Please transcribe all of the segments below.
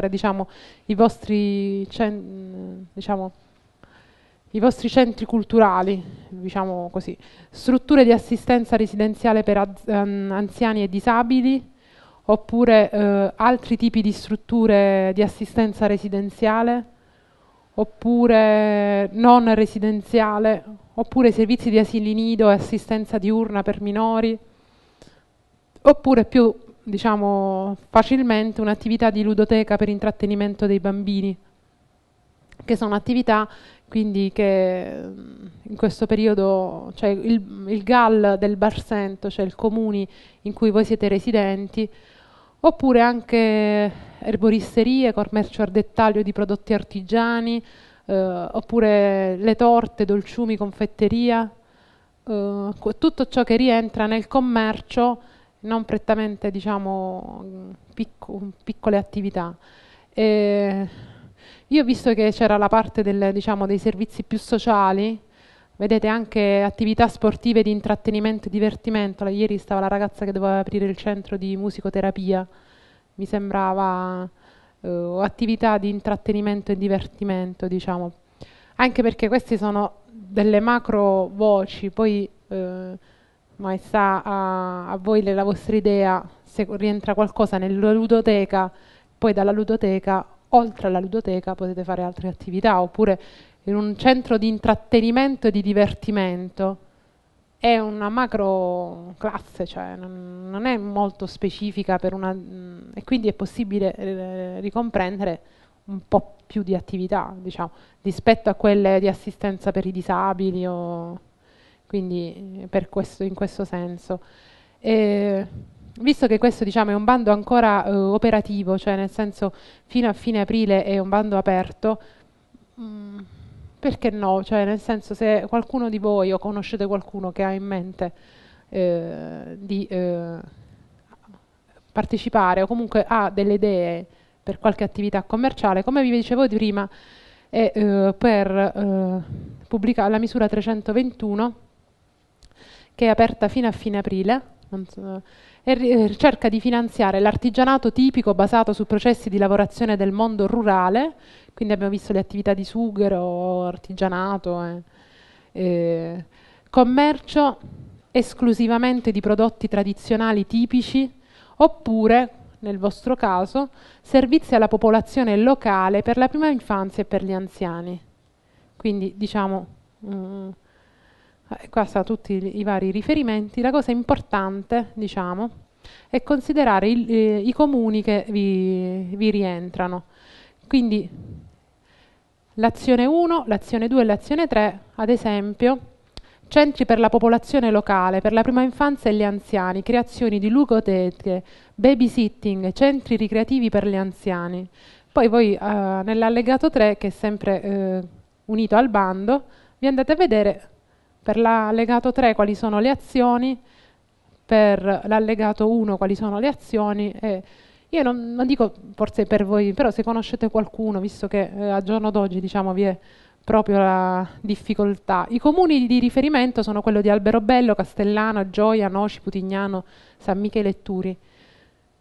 passare diciamo, i, vostri cen, diciamo, i, vostri centri culturali, diciamo così, strutture di assistenza residenziale per ehm, anziani e disabili, oppure eh, altri tipi di strutture di assistenza residenziale, oppure non residenziale, oppure servizi di asili nido e assistenza diurna per minori, oppure più diciamo, facilmente un'attività di ludoteca per intrattenimento dei bambini, che sono attività quindi che mm, in questo periodo, cioè il, il GAL del Barsento, cioè il comune in cui voi siete residenti, oppure anche erboristerie, commercio al dettaglio di prodotti artigiani, eh, oppure le torte, dolciumi, confetteria, eh, tutto ciò che rientra nel commercio non prettamente diciamo, picco, piccole attività. E io visto che c'era la parte del, diciamo, dei servizi più sociali, vedete anche attività sportive di intrattenimento e divertimento, ieri stava la ragazza che doveva aprire il centro di musicoterapia, mi sembrava eh, attività di intrattenimento e divertimento, diciamo. Anche perché queste sono delle macro voci, poi eh, ma sa a, a voi la vostra idea se rientra qualcosa nella ludoteca, poi dalla ludoteca, oltre alla ludoteca potete fare altre attività, oppure in un centro di intrattenimento e di divertimento. È una macro classe, cioè non, non è molto specifica una, e quindi è possibile eh, ricomprendere un po' più di attività, diciamo, rispetto a quelle di assistenza per i disabili o quindi eh, questo, in questo senso. E, visto che questo diciamo, è un bando ancora eh, operativo, cioè nel senso fino a fine aprile è un bando aperto, mh, mm, perché no? Cioè nel senso se qualcuno di voi o conoscete qualcuno che ha in mente eh, di eh, partecipare o comunque ha delle idee per qualche attività commerciale, come vi dicevo di prima, è eh, per eh, la misura 321 che è aperta fino a fine aprile, so, e eh, cerca di finanziare l'artigianato tipico basato su processi di lavorazione del mondo rurale, quindi abbiamo visto le attività di sughero, artigianato, eh, eh, commercio esclusivamente di prodotti tradizionali tipici, oppure, nel vostro caso, servizi alla popolazione locale per la prima infanzia e per gli anziani. Quindi, diciamo... Mm, eh, qua sta tutti i vari riferimenti, la cosa importante, diciamo, è considerare il, eh, i comuni che vi, vi rientrano. Quindi l'azione 1, l'azione 2 e l'azione 3, ad esempio, centri per la popolazione locale, per la prima infanzia e gli anziani, creazioni di lugoteche, babysitting, centri ricreativi per gli anziani. Poi voi eh, nell'allegato 3, che è sempre eh, unito al bando, vi andate a vedere per l'allegato 3 quali sono le azioni, per l'allegato 1 quali sono le azioni. E io non, non, dico forse per voi, però se conoscete qualcuno, visto che eh, a giorno d'oggi diciamo, vi è proprio la difficoltà. I comuni di riferimento sono quello di Alberobello, Castellano, Gioia, Noci, Putignano, San Michele e Turi.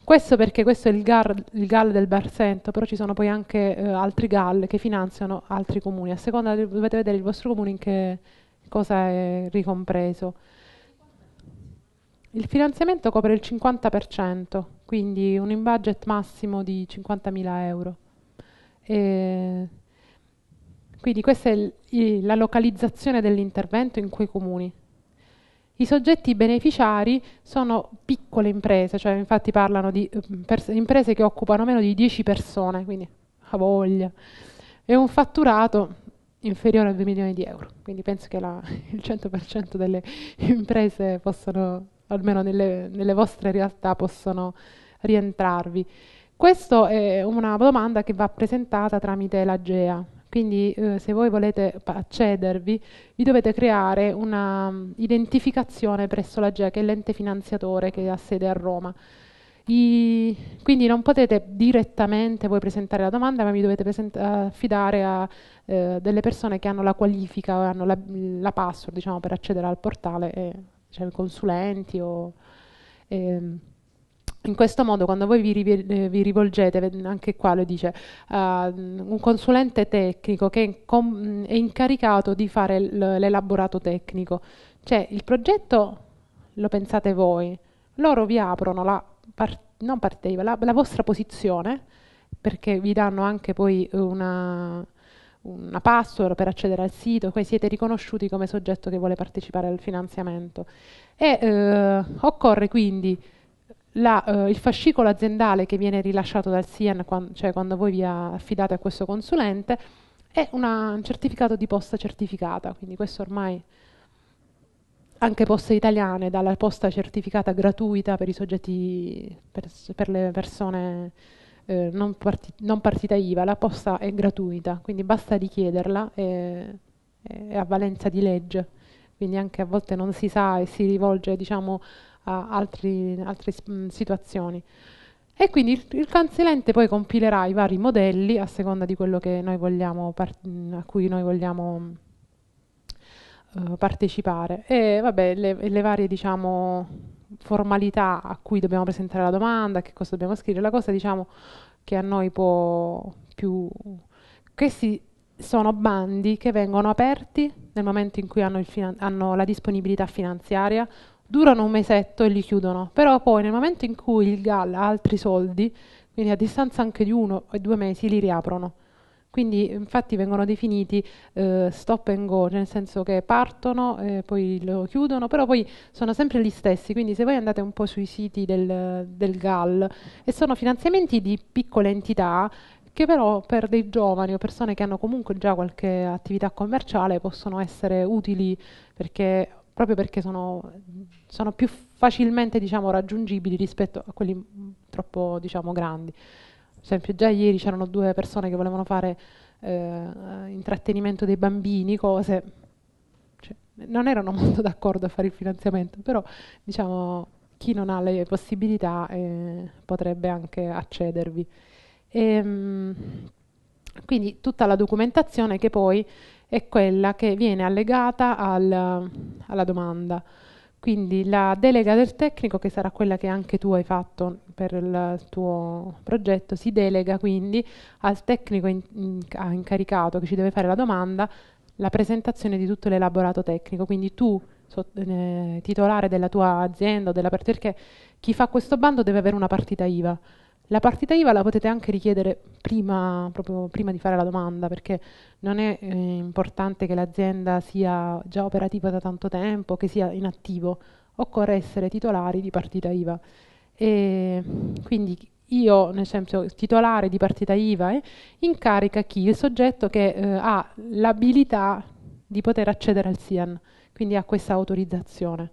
Questo perché questo è il, gar, il GAL del Barsento, però ci sono poi anche eh, altri GAL che finanziano altri comuni. A seconda dovete vedere il vostro comune in che, cosa è ricompreso? Il finanziamento copre il 50%, quindi un in budget massimo di 50.000 euro. E quindi questa è la localizzazione dell'intervento in quei comuni. I soggetti beneficiari sono piccole imprese, cioè infatti parlano di eh, imprese che occupano meno di 10 persone, quindi a voglia, e un fatturato inferiore a 2 milioni di euro. Quindi penso che la, il 100% delle imprese possano, almeno nelle, nelle vostre realtà, possono rientrarvi. Questa è una domanda che va presentata tramite la GEA, quindi eh, se voi volete accedervi vi dovete creare un'identificazione mm, um, presso la GEA che è l'ente finanziatore che ha sede a Roma. I, quindi non potete direttamente voi presentare la domanda, ma vi dovete affidare a eh, delle persone che hanno la qualifica, hanno la, la password diciamo, per accedere al portale, eh, cioè consulenti o... Ehm. In questo modo, quando voi vi, eh, vi rivolgete, anche qua lo dice, uh, un consulente tecnico che è incaricato di fare l'elaborato tecnico. Cioè, il progetto lo pensate voi, loro vi aprono la par non partecipa, la, la, vostra posizione, perché vi danno anche poi una, una password per accedere al sito, poi siete riconosciuti come soggetto che vuole partecipare al finanziamento. E, eh, occorre quindi la, eh, il fascicolo aziendale che viene rilasciato dal SIEN, quando, cioè quando voi vi affidate a questo consulente, e una, un certificato di posta certificata, quindi questo ormai anche poste italiane, dalla posta certificata gratuita per i soggetti, per, per le persone eh, non, parti, non, partita IVA, la posta è gratuita, quindi basta richiederla, e, è a valenza di legge, quindi anche a volte non si sa e si rivolge diciamo, a altri, altre mh, mm, situazioni. E quindi il, il canzellente poi compilerà i vari modelli a seconda di quello noi vogliamo, a cui noi vogliamo eh, partecipare. E vabbè, le, le varie, diciamo, formalità a cui dobbiamo presentare la domanda, che cosa dobbiamo scrivere, la cosa, diciamo, che a noi può più... Questi sono bandi che vengono aperti nel momento in cui hanno, hanno la disponibilità finanziaria, durano un mesetto e li chiudono, però poi nel momento in cui il GAL ha altri soldi, quindi a distanza anche di uno e due mesi, li riaprono. Quindi infatti vengono definiti eh, stop and go, nel senso che partono, eh, poi lo chiudono, però poi sono sempre gli stessi, quindi se voi andate un po' sui siti del, del GAL e sono finanziamenti di piccole entità che però per dei giovani o persone che hanno comunque già qualche attività commerciale possono essere utili perché, proprio perché sono, sono più facilmente diciamo, raggiungibili rispetto a quelli troppo diciamo, grandi esempio già ieri c'erano due persone che volevano fare eh, intrattenimento dei bambini, cose, cioè, non erano molto d'accordo a fare il finanziamento, però diciamo chi non ha le possibilità eh, potrebbe anche accedervi. E, ehm, quindi tutta la documentazione che poi è quella che viene allegata al, alla domanda. Quindi la delega del tecnico, che sarà quella che anche tu hai fatto per il tuo progetto, si delega quindi al tecnico in, in, incaricato che ci deve fare la domanda la presentazione di tutto l'elaborato tecnico. Quindi tu, so, eh, titolare della tua azienda o della perché chi fa questo bando deve avere una partita IVA. La partita IVA la potete anche richiedere prima, proprio prima di fare la domanda, perché non è eh, importante che l'azienda sia già operativa da tanto tempo, che sia in attivo, occorre essere titolari di partita IVA. E quindi io, nel senso titolare di partita IVA, eh, incarica chi? Il soggetto che eh, ha l'abilità di poter accedere al SIAN, quindi ha questa autorizzazione.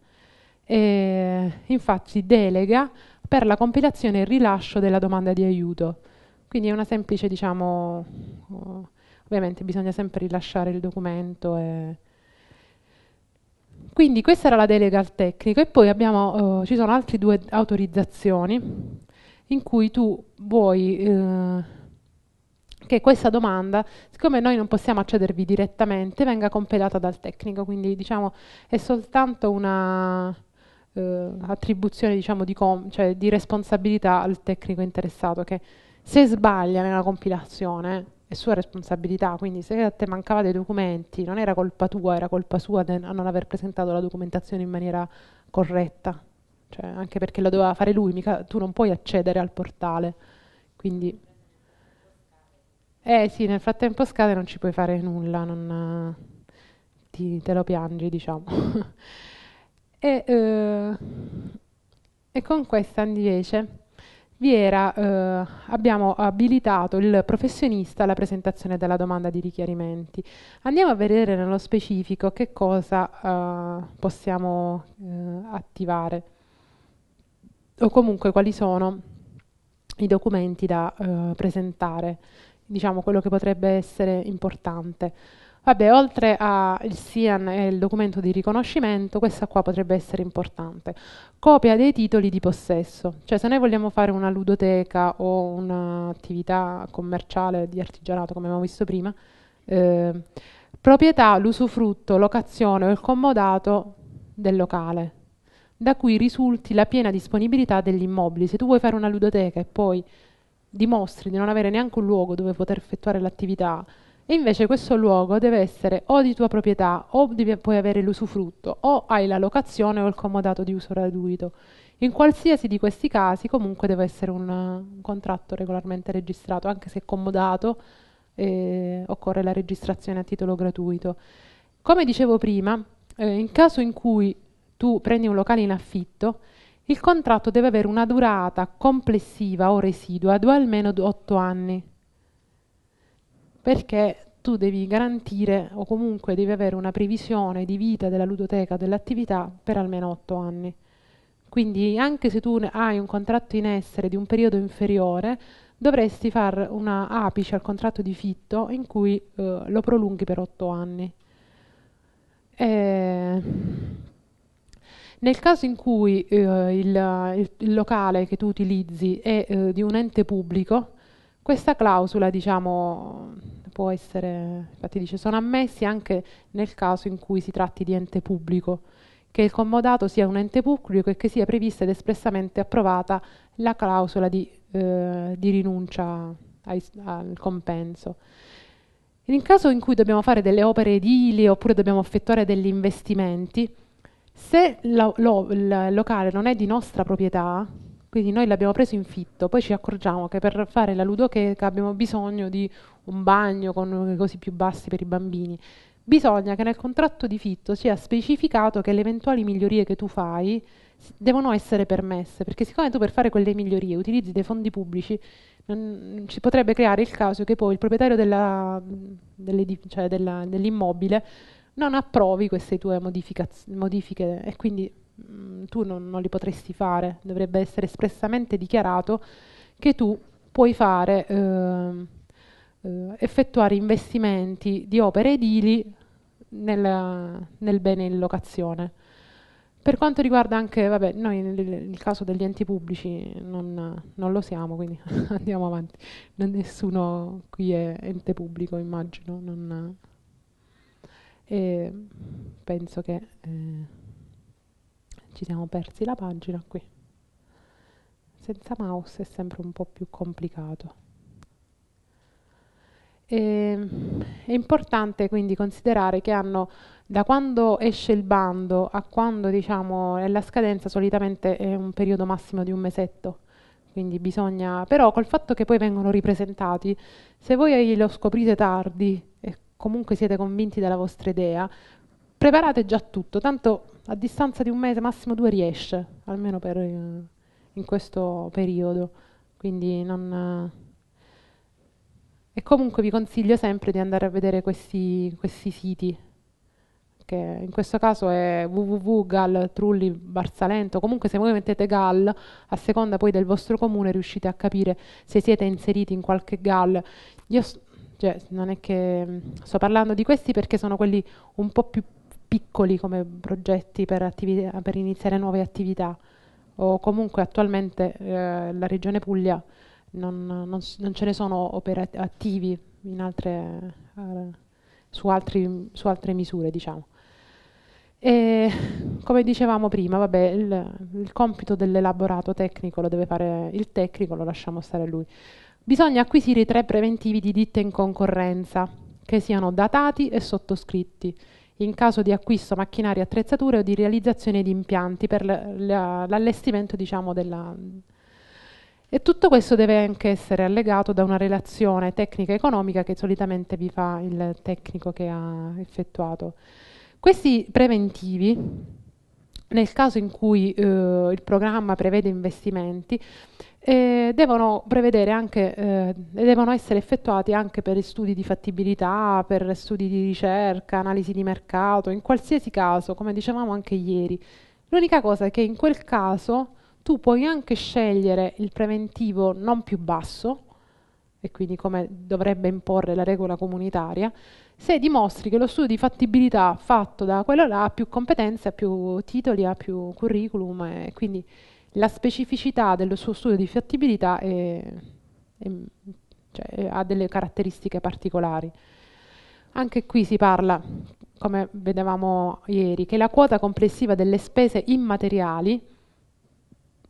E, infatti delega per la compilazione e il rilascio della domanda di aiuto. Quindi è una semplice, diciamo, ovviamente bisogna sempre rilasciare il documento. E... Quindi questa era la delega al tecnico e poi abbiamo, uh, ci sono altre due autorizzazioni in cui tu vuoi uh, che questa domanda, siccome noi non possiamo accedervi direttamente, venga compilata dal tecnico, quindi diciamo è soltanto una eh, attribuzione diciamo, di, cioè, di, responsabilità al tecnico interessato che se sbaglia nella compilazione è sua responsabilità, quindi se a te mancava dei documenti non era colpa tua, era colpa sua a non aver presentato la documentazione in maniera corretta, cioè, anche perché lo doveva fare lui, mica, tu non puoi accedere al portale. Quindi eh sì, nel frattempo scade non ci puoi fare nulla, non, ti, te lo piangi, diciamo. e, eh, e con questa invece era, eh, abbiamo abilitato il professionista alla presentazione della domanda di richiarimenti. Andiamo a vedere nello specifico che cosa eh, possiamo eh, attivare o comunque quali sono i documenti da eh, presentare, diciamo quello che potrebbe essere importante. Vabbè, oltre al SIAN e il documento di riconoscimento, questa qua potrebbe essere importante. Copia dei titoli di possesso. Cioè, se noi vogliamo fare una ludoteca o un'attività commerciale di artigianato, come abbiamo visto prima, eh, proprietà, l'usufrutto, locazione o il comodato del locale, da cui risulti la piena disponibilità degli immobili. Se tu vuoi fare una ludoteca e poi dimostri di non avere neanche un luogo dove poter effettuare l'attività, e invece questo luogo deve essere o di tua proprietà, o devi, puoi avere l'usufrutto, o hai la locazione o il comodato di uso gratuito. In qualsiasi di questi casi comunque deve essere un, un contratto regolarmente registrato, anche se comodato eh, occorre la registrazione a titolo gratuito. Come dicevo prima, eh, in caso in cui tu prendi un locale in affitto, il contratto deve avere una durata complessiva o residua di almeno 8 anni, perché tu devi garantire o comunque devi avere una previsione di vita della ludoteca o dell'attività per almeno 8 anni. Quindi anche se tu hai un contratto in essere di un periodo inferiore, dovresti fare una apice al contratto di fitto in cui eh, lo prolunghi per 8 anni. E nel caso in cui eh, il, il, locale che tu utilizzi è eh, di un ente pubblico, questa clausola, diciamo, può essere, infatti dice, sono ammessi anche nel caso in cui si tratti di ente pubblico, che il comodato sia un ente pubblico e che sia prevista ed espressamente approvata la clausola di, eh, di rinuncia ai, al compenso. In caso in cui dobbiamo fare delle opere edili oppure dobbiamo effettuare degli investimenti, se lo, lo, il locale non è di nostra proprietà, quindi noi l'abbiamo preso in fitto, poi ci accorgiamo che per fare la ludoteca abbiamo bisogno di un bagno con cosi più bassi per i bambini. Bisogna che nel contratto di fitto sia specificato che le eventuali migliorie che tu fai devono essere permesse, perché siccome tu per fare quelle migliorie utilizzi dei fondi pubblici, non, ci potrebbe creare il caso che poi il proprietario cioè dell'immobile non approvi queste tue modifiche e quindi mh, mm, tu non, non, li potresti fare, dovrebbe essere espressamente dichiarato che tu puoi fare, eh, eh, effettuare investimenti di opere edili nel, nel bene in locazione. Per quanto riguarda anche, vabbè, noi nel, nel caso degli enti pubblici non, non lo siamo, quindi andiamo avanti. Non, nessuno qui è ente pubblico, immagino. Non, eh, penso che... Eh ci siamo persi la pagina qui. Senza mouse è sempre un po' più complicato. E, ehm, è importante quindi considerare che hanno, da quando esce il bando a quando diciamo, è la scadenza, solitamente è un periodo massimo di un mesetto. Quindi bisogna, però col fatto che poi vengono ripresentati, se voi lo scoprite tardi e comunque siete convinti della vostra idea, preparate già tutto, tanto a distanza di un mese, massimo due, riesce, almeno per, eh, in questo periodo. Quindi non, eh, e comunque vi consiglio sempre di andare a vedere questi, questi siti, che in questo caso è www.gal, Comunque se voi mettete GAL, a seconda poi del vostro comune riuscite a capire se siete inseriti in qualche GAL. Io cioè, non è che mm, sto parlando di questi perché sono quelli un po' più piccoli come progetti per, attività, per iniziare nuove attività o comunque attualmente eh, la regione Puglia non, non, non, ce ne sono operati, attivi altre, eh, su, altri, su, altre misure diciamo. E, come dicevamo prima, vabbè, il, il compito dell'elaborato tecnico lo deve fare il tecnico, lo lasciamo stare lui. Bisogna acquisire i tre preventivi di ditte in concorrenza, che siano datati e sottoscritti in caso di acquisto macchinari, attrezzature o di realizzazione di impianti per l'allestimento diciamo, della... E tutto questo deve anche essere allegato da una relazione tecnica-economica che solitamente vi fa il tecnico che ha effettuato. Questi preventivi, nel caso in cui eh, il programma prevede investimenti, e devono prevedere anche eh, e devono essere effettuati anche per studi di fattibilità, per studi di ricerca, analisi di mercato, in qualsiasi caso, come dicevamo anche ieri. L'unica cosa è che in quel caso tu puoi anche scegliere il preventivo non più basso, e quindi come dovrebbe imporre la regola comunitaria, se dimostri che lo studio di fattibilità fatto da quello là ha più competenze, ha più titoli, ha più curriculum e quindi la specificità dello suo studio di fattibilità è, è, cioè, ha delle caratteristiche particolari. Anche qui si parla, come vedevamo ieri, che la quota complessiva delle spese immateriali,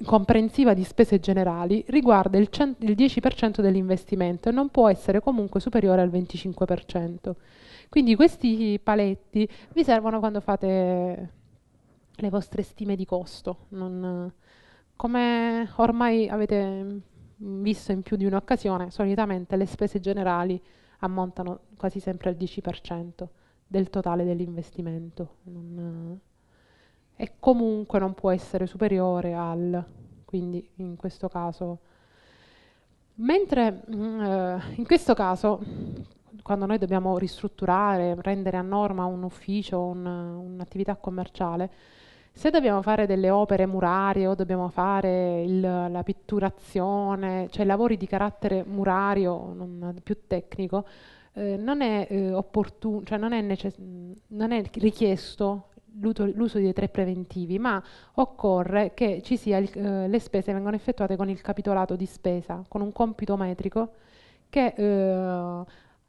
comprensiva di spese generali, riguarda il, il 10% dell'investimento e non può essere comunque superiore al 25%. Quindi questi paletti vi servono quando fate le vostre stime di costo. Non, come ormai avete mm, visto in più di un'occasione, solitamente le spese generali ammontano quasi sempre al 10% del totale dell'investimento non, eh, e comunque non può essere superiore al, quindi in questo caso. Mentre mh, mm, eh, in questo caso, quando noi dobbiamo ristrutturare, rendere a norma un ufficio, un, un'attività commerciale, se dobbiamo fare delle opere murarie o dobbiamo fare il, la pitturazione, cioè lavori di carattere murario, non, più tecnico, eh, non è, eh, opportun, cioè non è, necess- non è richiesto l'uso dei tre preventivi, ma occorre che ci sia il, eh, le spese vengano effettuate con il capitolato di spesa, con un compito metrico che eh,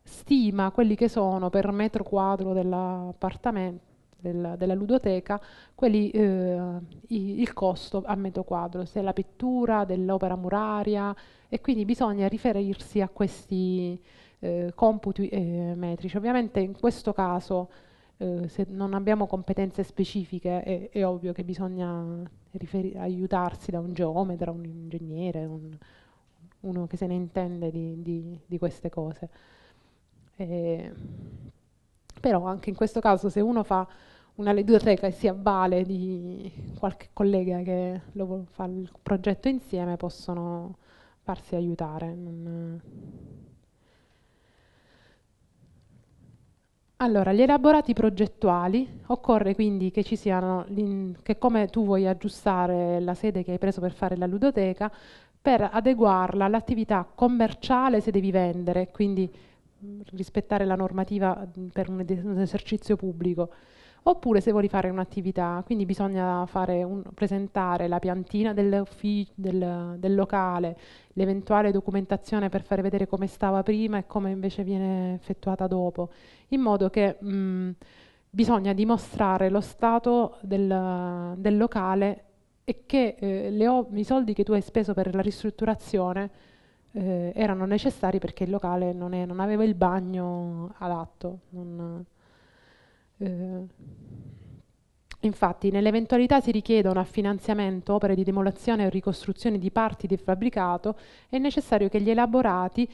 stima quelli che sono per metro quadro dell'appartamento della, della ludoteca, quelli, eh, i, il costo a metro quadro, se è la pittura, dell'opera muraria e quindi bisogna riferirsi a questi eh, computi eh, metrici. Ovviamente in questo caso eh, se non abbiamo competenze specifiche è, è ovvio che bisogna aiutarsi da un geometra, un ingegnere, un, uno che se ne intende di, di, di queste cose. Eh, però anche in questo caso se uno fa una ludoteca che si avvale di qualche collega che lo fa il progetto insieme possono farsi aiutare. Non... Eh. Allora, gli elaborati progettuali, occorre quindi che ci siano, che come tu vuoi aggiustare la sede che hai preso per fare la ludoteca, per adeguarla all'attività commerciale se devi vendere, quindi rispettare la normativa per un, un esercizio pubblico oppure se vuoi fare un'attività, quindi bisogna un, presentare la piantina del, del locale, l'eventuale documentazione per far vedere come stava prima e come invece viene effettuata dopo, in modo che mh, mm, bisogna dimostrare lo stato del, del locale e che eh, i soldi che tu hai speso per la ristrutturazione eh, erano necessari perché il locale non, è, non aveva il bagno adatto. Non, eh, Infatti, nell'eventualità si richiedano a finanziamento opere di demolazione o ricostruzione di parti del fabbricato, è necessario che gli elaborati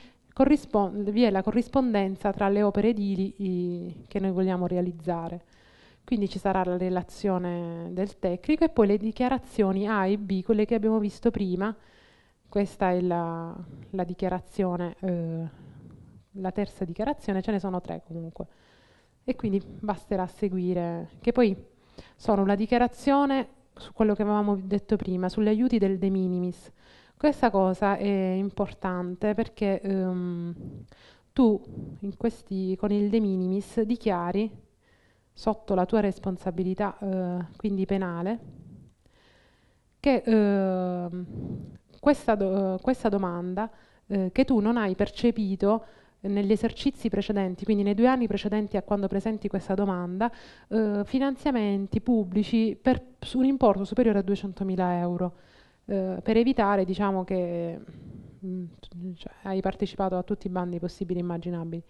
vi è la corrispondenza tra le opere edili i, che noi vogliamo realizzare. Quindi ci sarà la relazione del tecnico e poi le dichiarazioni A e B, quelle che abbiamo visto prima. Questa è la, la dichiarazione, eh, la terza dichiarazione, ce ne sono tre comunque e quindi basterà seguire, che poi sono una dichiarazione su quello che avevamo detto prima, sugli aiuti del de minimis. Questa cosa è importante perché um, tu questi, con il de minimis dichiari sotto la tua responsabilità, eh, quindi penale, che eh, questa, do, questa, domanda eh, che tu non hai percepito negli esercizi precedenti, quindi nei due anni precedenti a quando presenti questa domanda, eh, finanziamenti pubblici per un importo superiore a 200.000 euro, eh, per evitare diciamo, che mh, mm, cioè, hai partecipato a tutti i bandi possibili e immaginabili.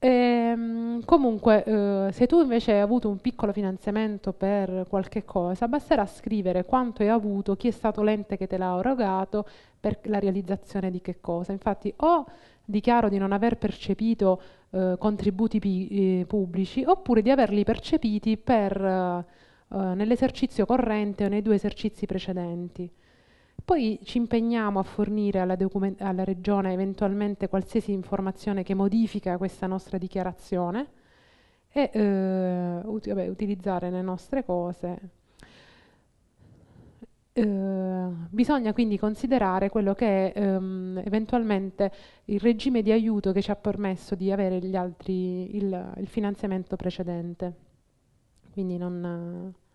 E, ehm, comunque, eh, se tu invece hai avuto un piccolo finanziamento per qualche cosa, basterà scrivere quanto hai avuto, chi è stato l'ente che te l'ha erogato, per la realizzazione di che cosa. Infatti, o dichiaro di non aver percepito eh, contributi pi- eh, pubblici oppure di averli percepiti per, eh, eh, nell'esercizio corrente o nei due esercizi precedenti. Poi ci impegniamo a fornire alla, document- alla Regione eventualmente qualsiasi informazione che modifica questa nostra dichiarazione e eh, ut- vabbè, utilizzare le nostre cose Ehm, bisogna quindi considerare quello che è ehm, eventualmente il regime di aiuto che ci ha permesso di avere gli altri, il, il finanziamento precedente. Quindi non, eh.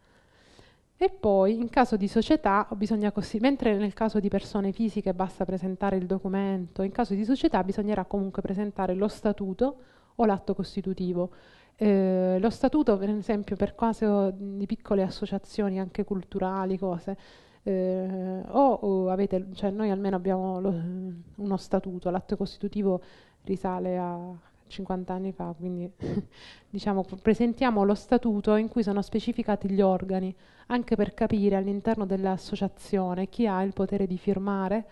E poi in caso di società bisogna mentre nel caso di persone fisiche basta presentare il documento, in caso di società bisognerà comunque presentare lo statuto o l'atto costitutivo. Eh, lo statuto, per esempio, per caso di piccole associazioni anche culturali, cose, eh, o, o, avete, cioè noi almeno abbiamo lo, eh, uno statuto, l'atto costitutivo risale a 50 anni fa, quindi diciamo presentiamo lo statuto in cui sono specificati gli organi, anche per capire all'interno dell'associazione chi ha il potere di firmare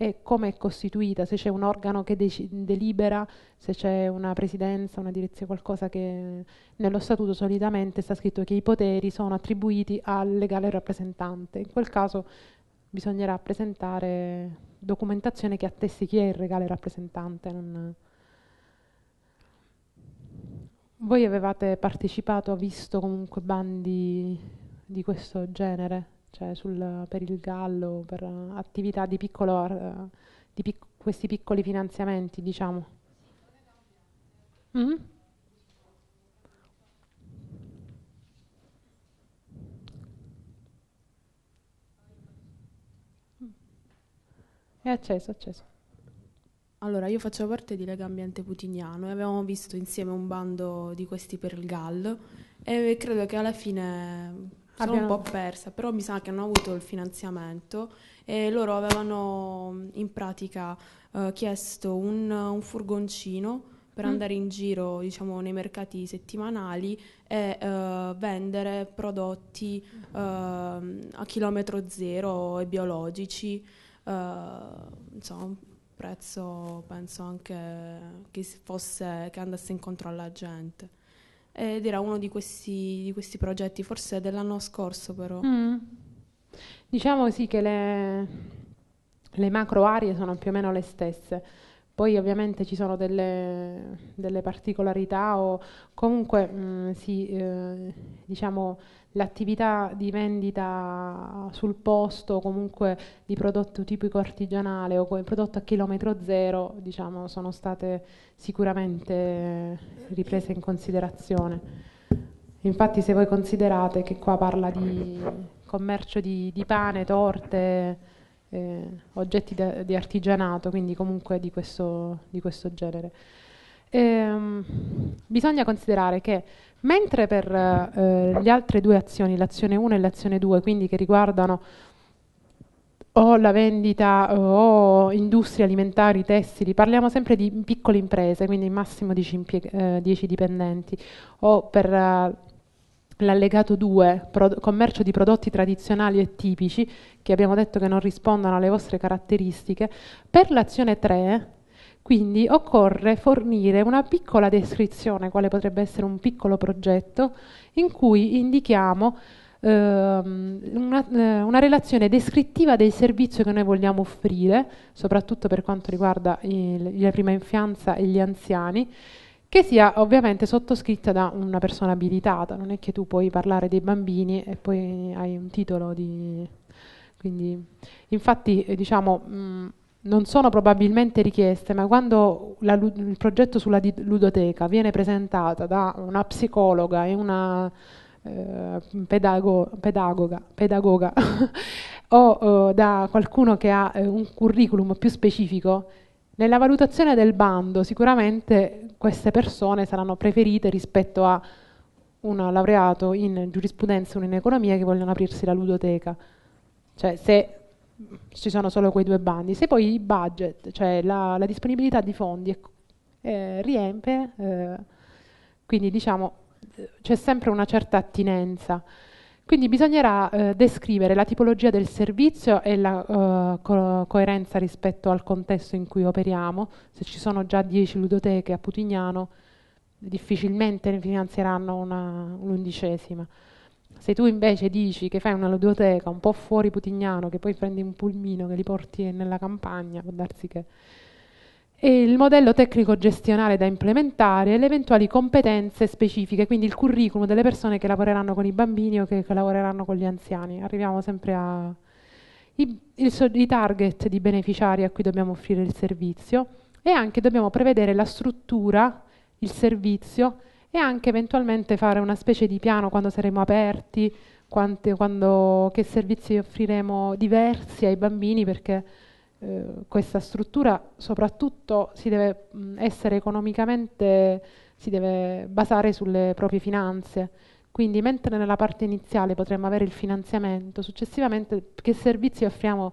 e come è costituita, se c'è un organo che delibera, se c'è una presidenza, una direzione, qualcosa che nello statuto solitamente sta scritto che i poteri sono attribuiti al legale rappresentante. In quel caso bisognerà presentare documentazione che attesti chi è il legale rappresentante. Non... Voi avevate partecipato, visto comunque bandi di questo genere? cioè sul, per il gallo, per eh, attività di, piccolo, eh, di pic questi piccoli finanziamenti, diciamo. Mm -hmm. È acceso, acceso. Allora, io faccio parte di Lega Ambiente Putignano e avevamo visto insieme un bando di questi per il GAL e credo che alla fine sono abbiamo... un po' persa, però mi sa che hanno avuto il finanziamento e loro avevano in pratica eh, chiesto un, un, furgoncino per mm. andare in giro diciamo, nei mercati settimanali e eh, vendere prodotti eh, a chilometro zero e biologici, eh, insomma un prezzo penso anche che, fosse, che andasse incontro alla gente ed era uno di questi, di questi progetti, forse dell'anno scorso però. Mm. Diciamo sì che le, le macro aree sono più o meno le stesse. Poi ovviamente ci sono delle, delle particolarità o comunque mh, mm, si, eh, diciamo, l'attività di vendita sul posto, comunque di prodotto tipico artigianale o come prodotto a chilometro zero, diciamo, sono state sicuramente riprese in considerazione. Infatti se voi considerate che qua parla di commercio di, di pane, torte, eh, oggetti de, di artigianato, quindi comunque di questo, di questo genere. Ehm, bisogna considerare che Mentre per eh, le altre due azioni, l'azione 1 e l'azione 2, quindi che riguardano o la vendita o industrie alimentari, tessili, parliamo sempre di piccole imprese, quindi massimo 10, eh, dipendenti, o per eh, l'allegato 2, commercio di prodotti tradizionali e tipici, che abbiamo detto che non rispondono alle vostre caratteristiche, per l'azione 3 quindi occorre fornire una piccola descrizione, quale potrebbe essere un piccolo progetto, in cui indichiamo ehm, una, eh, una, relazione descrittiva del servizio che noi vogliamo offrire, soprattutto per quanto riguarda il, la prima infanzia e gli anziani, che sia ovviamente sottoscritta da una persona abilitata. Non è che tu puoi parlare dei bambini e poi hai un titolo di... Quindi, infatti, eh, diciamo, mh, mm, non sono probabilmente richieste, ma quando la, il progetto sulla ludoteca viene presentato da una psicologa e una eh, pedago, pedagoga, pedagoga o eh, da qualcuno che ha eh, un curriculum più specifico, nella valutazione del bando sicuramente queste persone saranno preferite rispetto a un laureato in giurisprudenza o in economia che vogliono aprirsi la ludoteca. Cioè, se ci sono solo quei due bandi. Se poi il budget, cioè la, la disponibilità di fondi, ecco, eh, riempie, eh, quindi diciamo eh, c'è sempre una certa attinenza. Quindi bisognerà eh, descrivere la tipologia del servizio e la eh, co coerenza rispetto al contesto in cui operiamo. Se ci sono già 10 ludoteche a Putignano, difficilmente ne finanzieranno un'undicesima. Se tu invece dici che fai una ludoteca un po' fuori putignano, che poi prendi un pulmino che li porti nella campagna, può darsi che... E il modello tecnico gestionale da implementare e le eventuali competenze specifiche, quindi il curriculum delle persone che lavoreranno con i bambini o che, che lavoreranno con gli anziani. Arriviamo sempre a... I, il, i target di beneficiari a cui dobbiamo offrire il servizio e anche dobbiamo prevedere la struttura, il servizio e anche eventualmente fare una specie di piano quando saremo aperti, quante, quando, che servizi offriremo diversi ai bambini perché eh, questa struttura soprattutto si deve mh, essere economicamente, si deve basare sulle proprie finanze. Quindi mentre nella parte iniziale potremmo avere il finanziamento, successivamente che servizi offriamo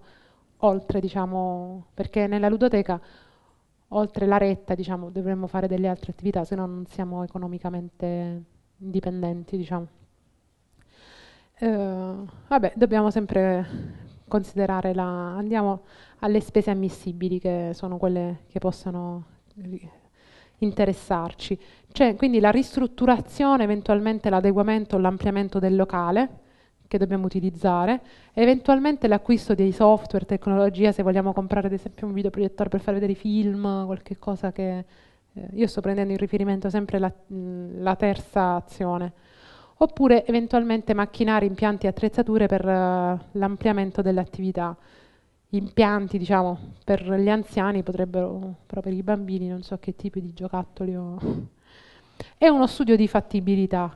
oltre, diciamo, perché nella ludoteca oltre la retta diciamo, dovremmo fare delle altre attività, se no non siamo economicamente indipendenti. Diciamo. Eh, vabbè, dobbiamo sempre considerare la... andiamo alle spese ammissibili che sono quelle che possono interessarci. Cioè, quindi la ristrutturazione, eventualmente l'adeguamento o l'ampliamento del locale, che dobbiamo utilizzare, eventualmente l'acquisto dei software, tecnologia, se vogliamo comprare ad esempio un videoproiettore per far vedere i film, qualche cosa che... Eh, io sto prendendo in riferimento sempre la, mh, mm, la terza azione. Oppure eventualmente macchinari, impianti e attrezzature per uh, l'ampliamento dell'attività. Impianti, diciamo, per gli anziani potrebbero, però per i bambini non so che tipi di giocattoli o... È uno studio di fattibilità,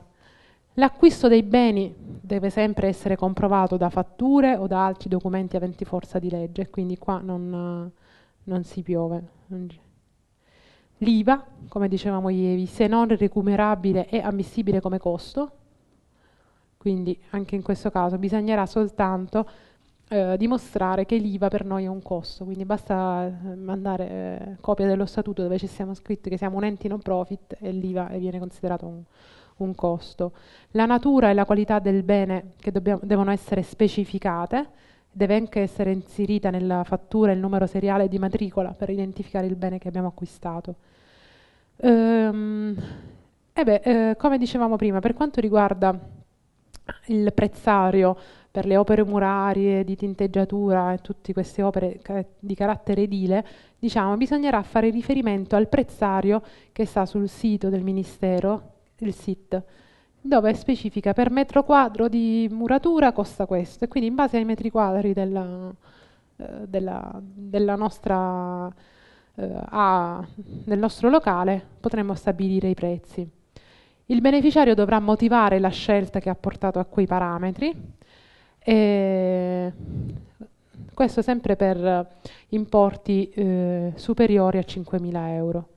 L'acquisto dei beni deve sempre essere comprovato da fatture o da altri documenti aventi forza di legge, quindi qua non, non si piove. L'IVA, come dicevamo ieri, se non recuperabile è ammissibile come costo, quindi anche in questo caso bisognerà soltanto eh, dimostrare che l'IVA per noi è un costo, quindi basta eh, mandare eh, copia dello statuto dove ci siamo scritti che siamo un enti non profit e l'IVA viene considerato un costo un costo. La natura e la qualità del bene che dobbiamo, devono essere specificate, deve anche essere inserita nella fattura il numero seriale di matricola per identificare il bene che abbiamo acquistato. Ehm, eh beh, eh, come dicevamo prima, per quanto riguarda il prezzario per le opere murarie, di tinteggiatura e tutte queste opere ca di carattere edile, diciamo, bisognerà fare riferimento al prezzario che sta sul sito del Ministero il SIT, dove specifica per metro quadro di muratura costa questo e quindi in base ai metri quadri della, eh, della, della nostra, eh, a, del nostro locale potremmo stabilire i prezzi. Il beneficiario dovrà motivare la scelta che ha portato a quei parametri e questo sempre per importi eh, superiori a 5.000 euro.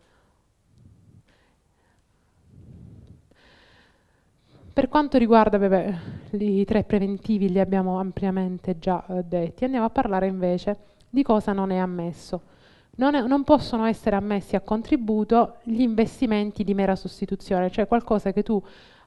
Per quanto riguarda beh, i tre preventivi, li abbiamo ampiamente già eh, detti, andiamo a parlare invece di cosa non è ammesso. Non, è, non possono essere ammessi a contributo gli investimenti di mera sostituzione, cioè qualcosa che tu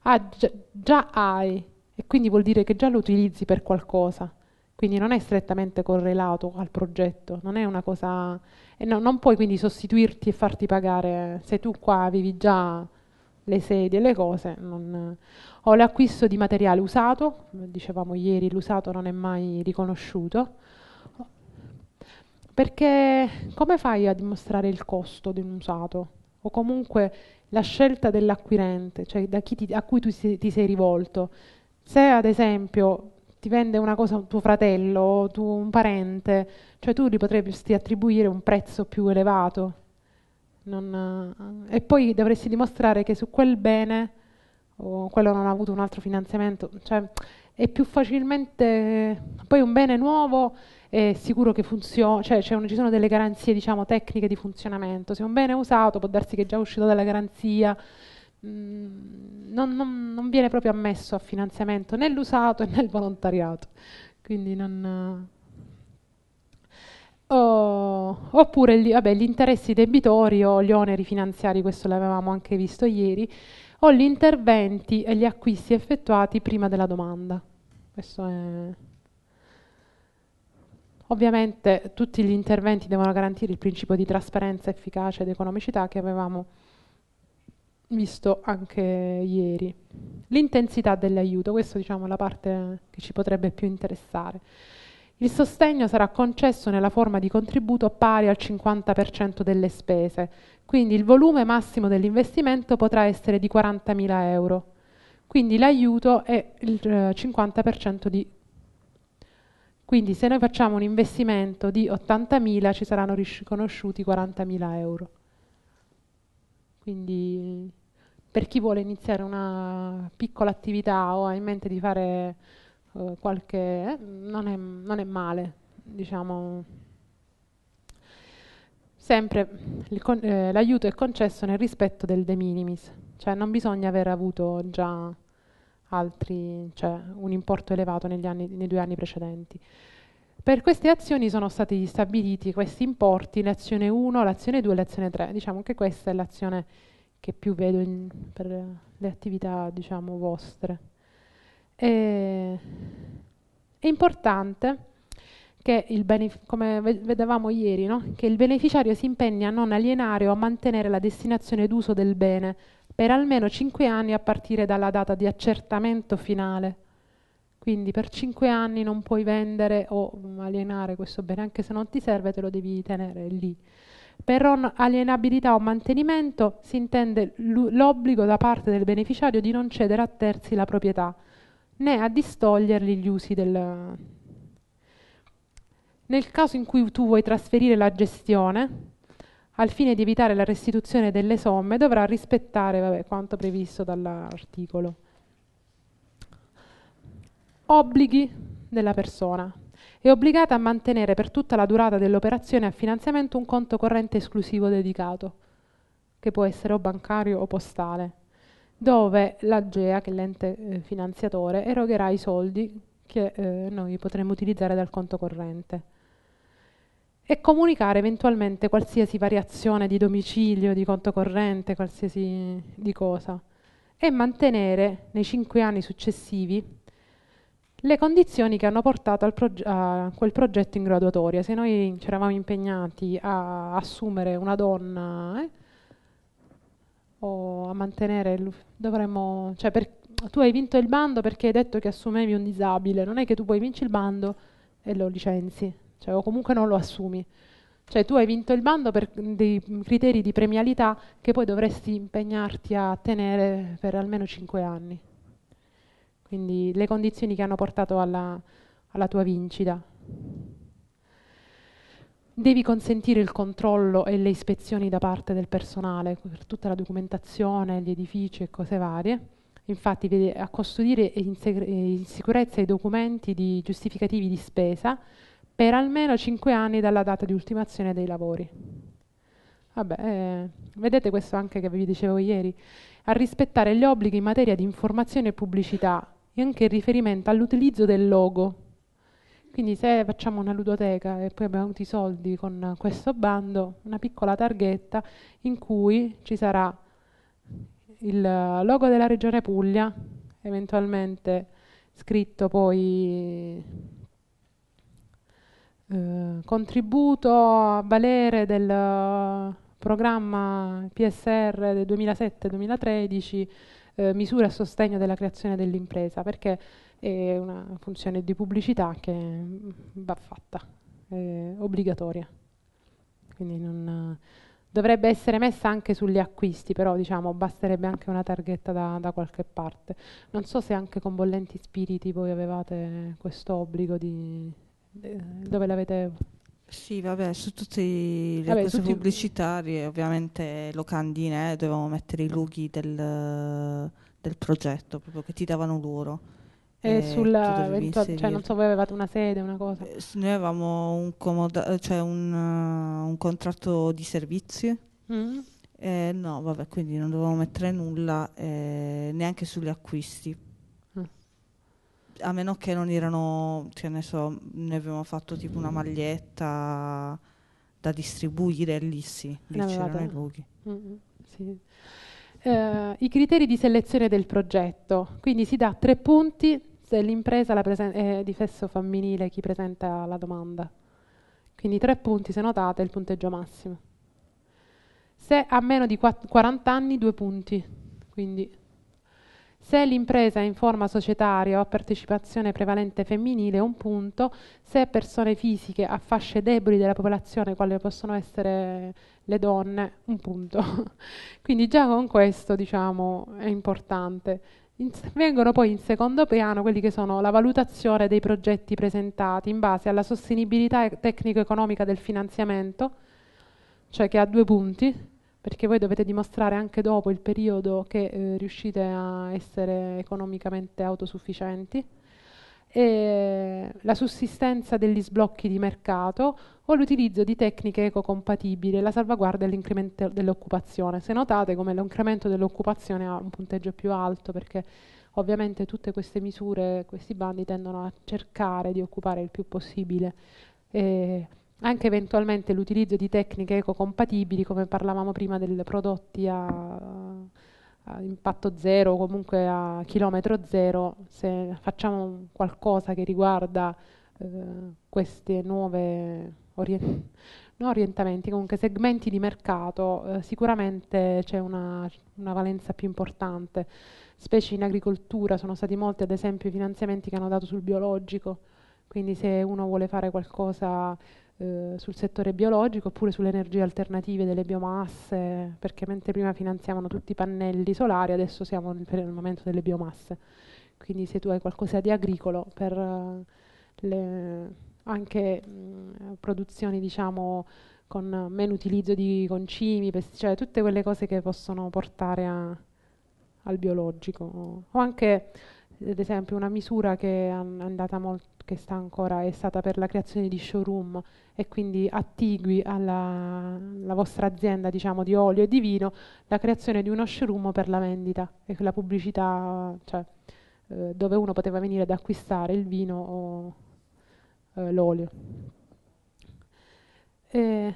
ha, già hai e quindi vuol dire che già lo utilizzi per qualcosa. Quindi non è strettamente correlato al progetto, non è una cosa... No, non puoi quindi sostituirti e farti pagare se tu qua avevi già le sedie, le cose. Non... Ho l'acquisto di materiale usato, come dicevamo ieri, l'usato non è mai riconosciuto, perché come fai a dimostrare il costo di un usato? O comunque la scelta dell'acquirente, cioè ti, a cui tu si, ti sei rivolto. Se ad esempio ti vende una cosa tuo fratello, o tu, un parente, cioè tu gli potresti attribuire un prezzo più elevato non, eh, e poi dovresti dimostrare che su quel bene o quello non ha avuto un altro finanziamento, cioè è più facilmente poi un bene nuovo è sicuro che funziona, cioè, cioè, ci sono delle garanzie diciamo tecniche di funzionamento, se un bene è usato può darsi che è già uscito dalla garanzia, mm, non, non, non, viene proprio ammesso a finanziamento né l'usato né il volontariato, quindi non... Oh, oppure gli, vabbè, gli interessi debitori o gli oneri finanziari, questo l'avevamo anche visto ieri, o gli interventi e gli acquisti effettuati prima della domanda. Questo è... Ovviamente tutti gli interventi devono garantire il principio di trasparenza, efficacia ed economicità che avevamo visto anche ieri. L'intensità dell'aiuto, questa diciamo, è la parte che ci potrebbe più interessare. Il sostegno sarà concesso nella forma di contributo pari al 50% delle spese, quindi il volume massimo dell'investimento potrà essere di 40.000 euro. Quindi l'aiuto è il 50% eh, di... Quindi se noi facciamo un investimento di 80.000 ci saranno riconosciuti 40.000 euro. Quindi per chi vuole iniziare una piccola attività o ha in mente di fare eh, qualche... Eh, non, è, non è male, diciamo, sempre eh, l'aiuto eh, è concesso nel rispetto del de minimis, cioè non bisogna aver avuto già altri, cioè, un importo elevato anni, nei due anni precedenti. Per queste azioni sono stati stabiliti questi importi, l'azione 1, l'azione 2 e l'azione 3. Diciamo che questa è l'azione che più vedo in, per le attività diciamo, vostre. E, è importante che, il come vedevamo ieri, no? che il beneficiario si impegni a non alienare o a mantenere la destinazione d'uso del bene per almeno 5 anni a partire dalla data di accertamento finale. Quindi per 5 anni non puoi vendere o mm, alienare questo bene, anche se non ti serve te lo devi tenere lì. Per non alienabilità o mantenimento si intende l'obbligo da parte del beneficiario di non cedere a terzi la proprietà né a distoglierli gli usi del... Nel caso in cui tu vuoi trasferire la gestione, al fine di evitare la restituzione delle somme, dovrà rispettare vabbè, quanto previsto dall'articolo. Obblighi della persona. È obbligata a mantenere per tutta la durata dell'operazione a finanziamento un conto corrente esclusivo dedicato, che può essere o bancario o postale dove l'AGEA, che è l'ente eh, finanziatore, erogherà i soldi che eh, noi potremo utilizzare dal conto corrente e comunicare eventualmente qualsiasi variazione di domicilio, di conto corrente, qualsiasi eh, di cosa e mantenere nei cinque anni successivi le condizioni che hanno portato proge a quel progetto in graduatoria. Se noi ci eravamo impegnati a assumere una donna eh, o a mantenere dovremmo, cioè per, tu hai vinto il bando perché hai detto che assumevi un disabile, non è che tu poi vinci il bando e lo licenzi, cioè, o comunque non lo assumi. Cioè tu hai vinto il bando per dei criteri di premialità che poi dovresti impegnarti a tenere per almeno 5 anni. Quindi le condizioni che hanno portato alla, alla tua vincita devi consentire il controllo e le ispezioni da parte del personale per tutta la documentazione, gli edifici e cose varie. Infatti a custodire in, in sicurezza i documenti di giustificativi di spesa per almeno 5 anni dalla data di ultimazione dei lavori. Vabbè, eh, vedete questo anche che vi dicevo ieri, a rispettare gli obblighi in materia di informazione e pubblicità, e anche in riferimento all'utilizzo del logo quindi se facciamo una ludoteca e poi abbiamo avuto i soldi con questo bando, una piccola targhetta in cui ci sarà il logo della Regione Puglia, eventualmente scritto poi eh, contributo a valere del programma PSR del 2007-2013, eh, misure a sostegno della creazione dell'impresa, perché e una funzione di pubblicità che va fatta, è obbligatoria. Quindi non, dovrebbe essere messa anche sugli acquisti, però diciamo basterebbe anche una targhetta da, da, qualche parte. Non so se anche con Bollenti Spiriti voi avevate questo obbligo di... Eh, dove l'avete... Sì, vabbè, su tutte le vabbè, cose pubblicitarie, ovviamente locandine, eh, dovevamo mettere i lughi del, del progetto, proprio che ti davano loro. E eh, sulla 28, cioè non so, voi avevate una sede, una cosa? Eh, noi avevamo un, comoda- eh, cioè un, uh, un contratto di servizi. Mm. Eh, no, vabbè, quindi non dovevamo mettere nulla eh, neanche sugli acquisti. Mm. A meno che non erano, cioè ne so, ne abbiamo fatto tipo una maglietta da distribuire lì sì, lì c'erano i luoghi. Mm, mm, sì. eh, I criteri di selezione del progetto, quindi si dà tre punti se l'impresa è eh, di sesso femminile chi presenta la domanda. Quindi tre punti, se notate, il punteggio massimo. Se ha meno di 40 anni, due punti. Quindi se l'impresa è in forma societaria o a partecipazione prevalente femminile, un punto. Se persone fisiche a fasce deboli della popolazione, quali possono essere le donne, un punto. Quindi già con questo, diciamo, è importante. In, vengono poi in secondo piano quelli che sono la valutazione dei progetti presentati in base alla sostenibilità tecnico-economica del finanziamento, cioè che ha due punti, perché voi dovete dimostrare anche dopo il periodo che eh, riuscite a essere economicamente autosufficienti, e la sussistenza degli sblocchi di mercato, o l'utilizzo di tecniche ecocompatibili la salvaguardia e l'incremento dell'occupazione. Se notate come l'incremento dell'occupazione ha un punteggio più alto perché ovviamente tutte queste misure, questi bandi tendono a cercare di occupare il più possibile. Eh, anche eventualmente l'utilizzo di tecniche ecocompatibili, come parlavamo prima, dei prodotti a, a, impatto zero o comunque a chilometro zero, se facciamo qualcosa che riguarda eh, queste nuove orien no, orientamenti, comunque segmenti di mercato, eh, sicuramente c'è una, una, valenza più importante, specie in agricoltura, sono stati molti ad esempio i finanziamenti che hanno dato sul biologico, quindi se uno vuole fare qualcosa eh, sul settore biologico oppure sulle energie alternative delle biomasse, perché mentre prima finanziavano tutti i pannelli solari, adesso siamo nel momento delle biomasse. Quindi se tu hai qualcosa di agricolo per eh, le anche mh, mm, produzioni diciamo con meno utilizzo di concimi, cioè tutte quelle cose che possono portare a, al biologico. O anche, ad esempio, una misura che, che ancora, è stata per la creazione di showroom e quindi attigui alla, alla vostra azienda diciamo, di olio e di vino la creazione di uno showroom per la vendita e la pubblicità, cioè, eh, dove uno poteva venire ad acquistare il vino o eh, l'olio. Eh,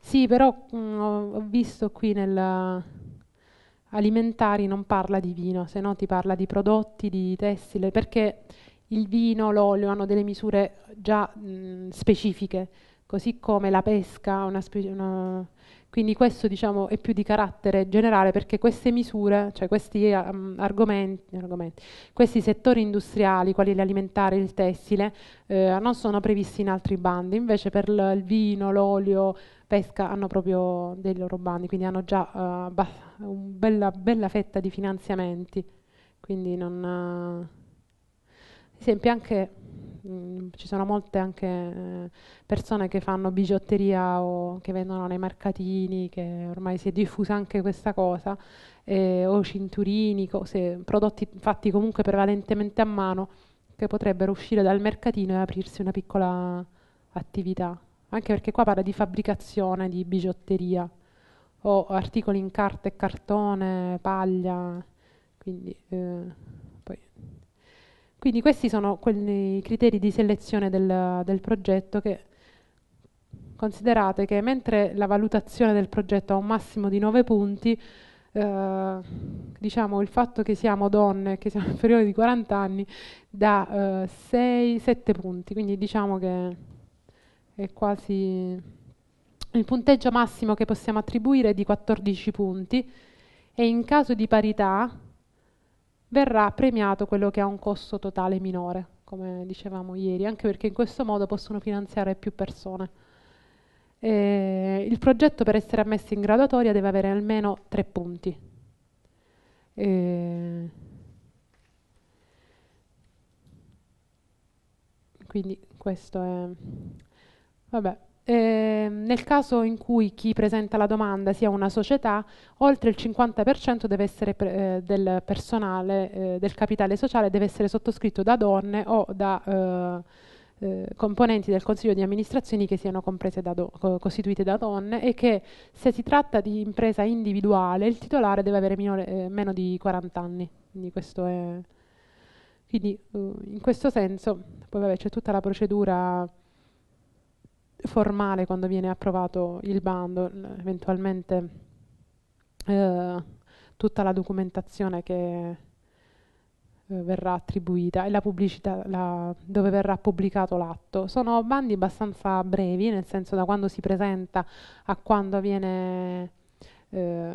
sì, però mh, mm, ho visto qui nella alimentari non parla di vino, se no ti parla di prodotti, di tessile, perché il vino, l'olio hanno delle misure già mh, mm, specifiche, così come la pesca ha una, una, quindi questo diciamo, è più di carattere generale perché queste misure, cioè questi, um, argomenti, argomenti, questi settori industriali, quali l'alimentare e il tessile, eh, non sono previsti in altri bandi, invece per il vino, l'olio, pesca hanno proprio dei loro bandi, quindi hanno già eh, una bella, bella, fetta di finanziamenti. Quindi non... Uh, esempio anche Mm, ci sono molte anche eh, persone che fanno bigiotteria o che vendono nei mercatini, che ormai si è diffusa anche questa cosa, eh, o cinturini, cose, prodotti fatti comunque prevalentemente a mano, che potrebbero uscire dal mercatino e aprirsi una piccola attività. Anche perché qua parla di fabbricazione di bigiotteria o articoli in carta e cartone, paglia, quindi... Eh, quindi questi sono quelli, i criteri di selezione del, del progetto che considerate che mentre la valutazione del progetto ha un massimo di 9 punti, eh, diciamo il fatto che siamo donne, e che siamo inferiori di 40 anni, da eh, 6-7 punti, quindi diciamo che è quasi il punteggio massimo che possiamo attribuire è di 14 punti e in caso di parità verrà premiato quello che ha un costo totale minore, come dicevamo ieri, anche perché in questo modo possono finanziare più persone. Eh, il progetto per essere ammesso in graduatoria deve avere almeno tre punti. Eh, quindi questo è... Vabbè. Ehm, nel caso in cui chi presenta la domanda sia una società, oltre il 50% deve essere pre, eh, del personale, eh, del capitale sociale deve essere sottoscritto da donne o da eh, eh, componenti del consiglio di amministrazione che siano da costituite da donne e che se si tratta di impresa individuale il titolare deve avere minore, eh, meno di 40 anni. Quindi, questo è... Quindi in questo senso, poi c'è tutta la procedura formale quando viene approvato il bando, eventualmente eh, tutta la documentazione che eh, verrà attribuita e la pubblicità la, dove verrà pubblicato l'atto. Sono bandi abbastanza brevi, nel senso da quando si presenta a quando viene eh,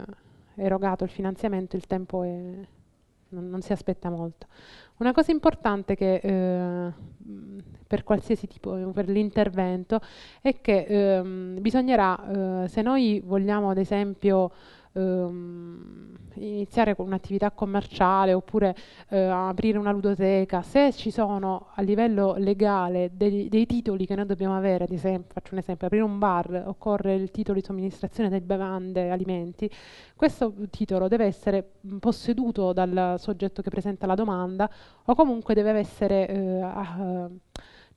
erogato il finanziamento il tempo è, non, non si aspetta molto. Una cosa importante che, eh, per qualsiasi tipo, per l'intervento, è che ehm, eh, bisognerà, se noi vogliamo ad esempio ehm, iniziare con un'attività commerciale oppure eh, aprire una ludoteca, se ci sono a livello legale dei, dei titoli che noi dobbiamo avere, ad esempio, faccio un esempio, aprire un bar, occorre il titolo di somministrazione delle bevande, alimenti, questo titolo deve essere posseduto dal soggetto che presenta la domanda o comunque deve essere... Eh, a,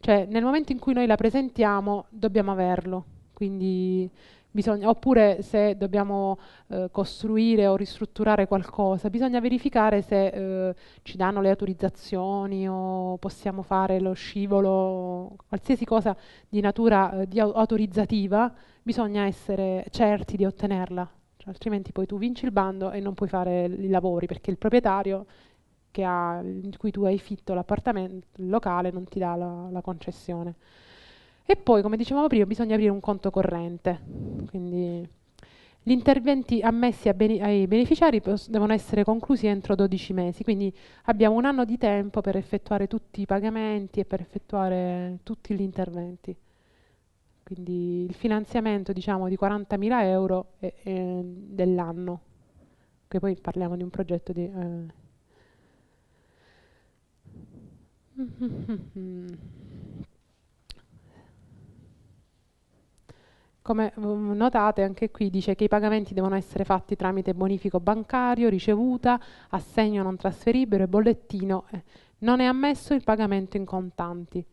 cioè nel momento in cui noi la presentiamo dobbiamo averlo, quindi Bisogna, oppure se dobbiamo eh, costruire o ristrutturare qualcosa, bisogna verificare se eh, ci danno le autorizzazioni o possiamo fare lo scivolo, qualsiasi cosa di natura eh, di autorizzativa, bisogna essere certi di ottenerla, cioè, altrimenti poi tu vinci il bando e non puoi fare i lavori perché il proprietario ha, in cui tu hai fitto l'appartamento, il locale, non ti dà la, la concessione. E poi, come dicevamo prima, bisogna aprire un conto corrente. Quindi gli interventi ammessi bene ai beneficiari devono essere conclusi entro 12 mesi, quindi abbiamo un anno di tempo per effettuare tutti i pagamenti e per effettuare tutti gli interventi. Quindi il finanziamento diciamo, di 40.000 euro è, è dell'anno, che poi parliamo di un progetto di... Eh. Come mm, notate anche qui dice che i pagamenti devono essere fatti tramite bonifico bancario, ricevuta, assegno non trasferibile, e bollettino. Eh. Non è ammesso il pagamento in contanti.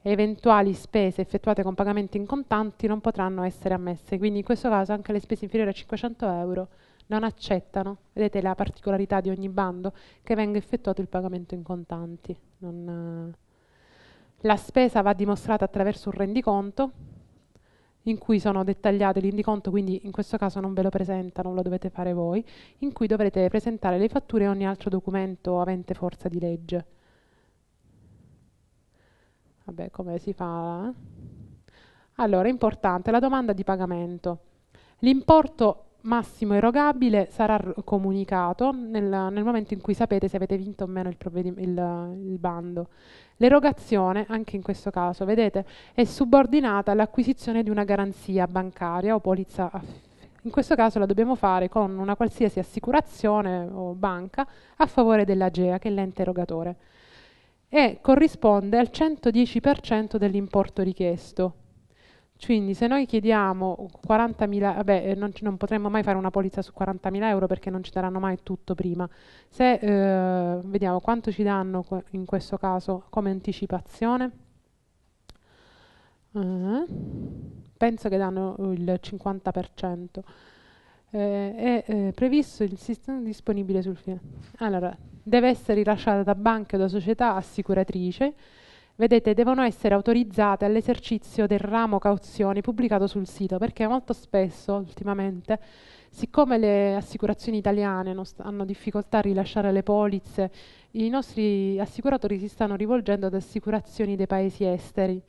Eventuali spese effettuate con pagamenti in contanti non potranno essere ammesse, quindi in questo caso anche le spese inferiori a 500 euro non accettano, vedete la particolarità di ogni bando, che venga effettuato il pagamento in contanti. Non, eh. La spesa va dimostrata attraverso un rendiconto in cui sono dettagliate l'indiconto, quindi in questo caso non ve lo presentano, lo dovete fare voi, in cui dovrete presentare le fatture e ogni altro documento avente forza di legge. Vabbè, come si fa? Allora, importante, la domanda di pagamento. L'importo massimo erogabile sarà comunicato nel, nel, momento in cui sapete se avete vinto o meno il, il, il bando. L'erogazione, anche in questo caso, vedete, è subordinata all'acquisizione di una garanzia bancaria o polizza In questo caso la dobbiamo fare con una qualsiasi assicurazione o banca a favore dell'AGEA, che è l'ente erogatore, e corrisponde al 110% dell'importo richiesto. Quindi se noi chiediamo 40.000, vabbè, eh, non, non, potremmo mai fare una polizza su 40.000 euro perché non ci daranno mai tutto prima. Se eh, vediamo quanto ci danno in questo caso come anticipazione, eh, penso che danno uh, il 50%. Eh, è eh, previsto il sistema disponibile sul fine. Allora, deve essere rilasciata da banca o da società assicuratrice vedete devono essere autorizzate all'esercizio del ramo cauzioni pubblicato sul sito perché molto spesso ultimamente siccome le assicurazioni italiane hanno difficoltà a rilasciare le polizze i nostri assicuratori si stanno rivolgendo ad assicurazioni dei paesi esteri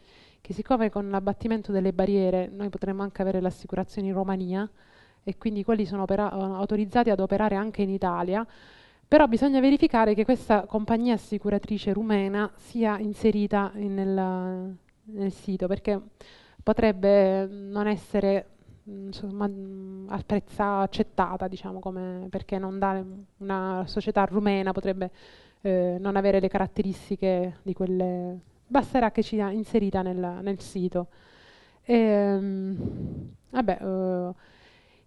che siccome con l'abbattimento delle barriere noi potremmo anche avere l'assicurazione in Romania e quindi quelli sono autorizzati ad operare anche in Italia però bisogna verificare che questa compagnia assicuratrice rumena sia inserita in nel, nel, sito, perché potrebbe non essere insomma, apprezzata, accettata, diciamo, come, perché una società rumena potrebbe eh, non avere le caratteristiche di quelle... Basterà che sia inserita nel, nel sito. E, ehm, vabbè, eh,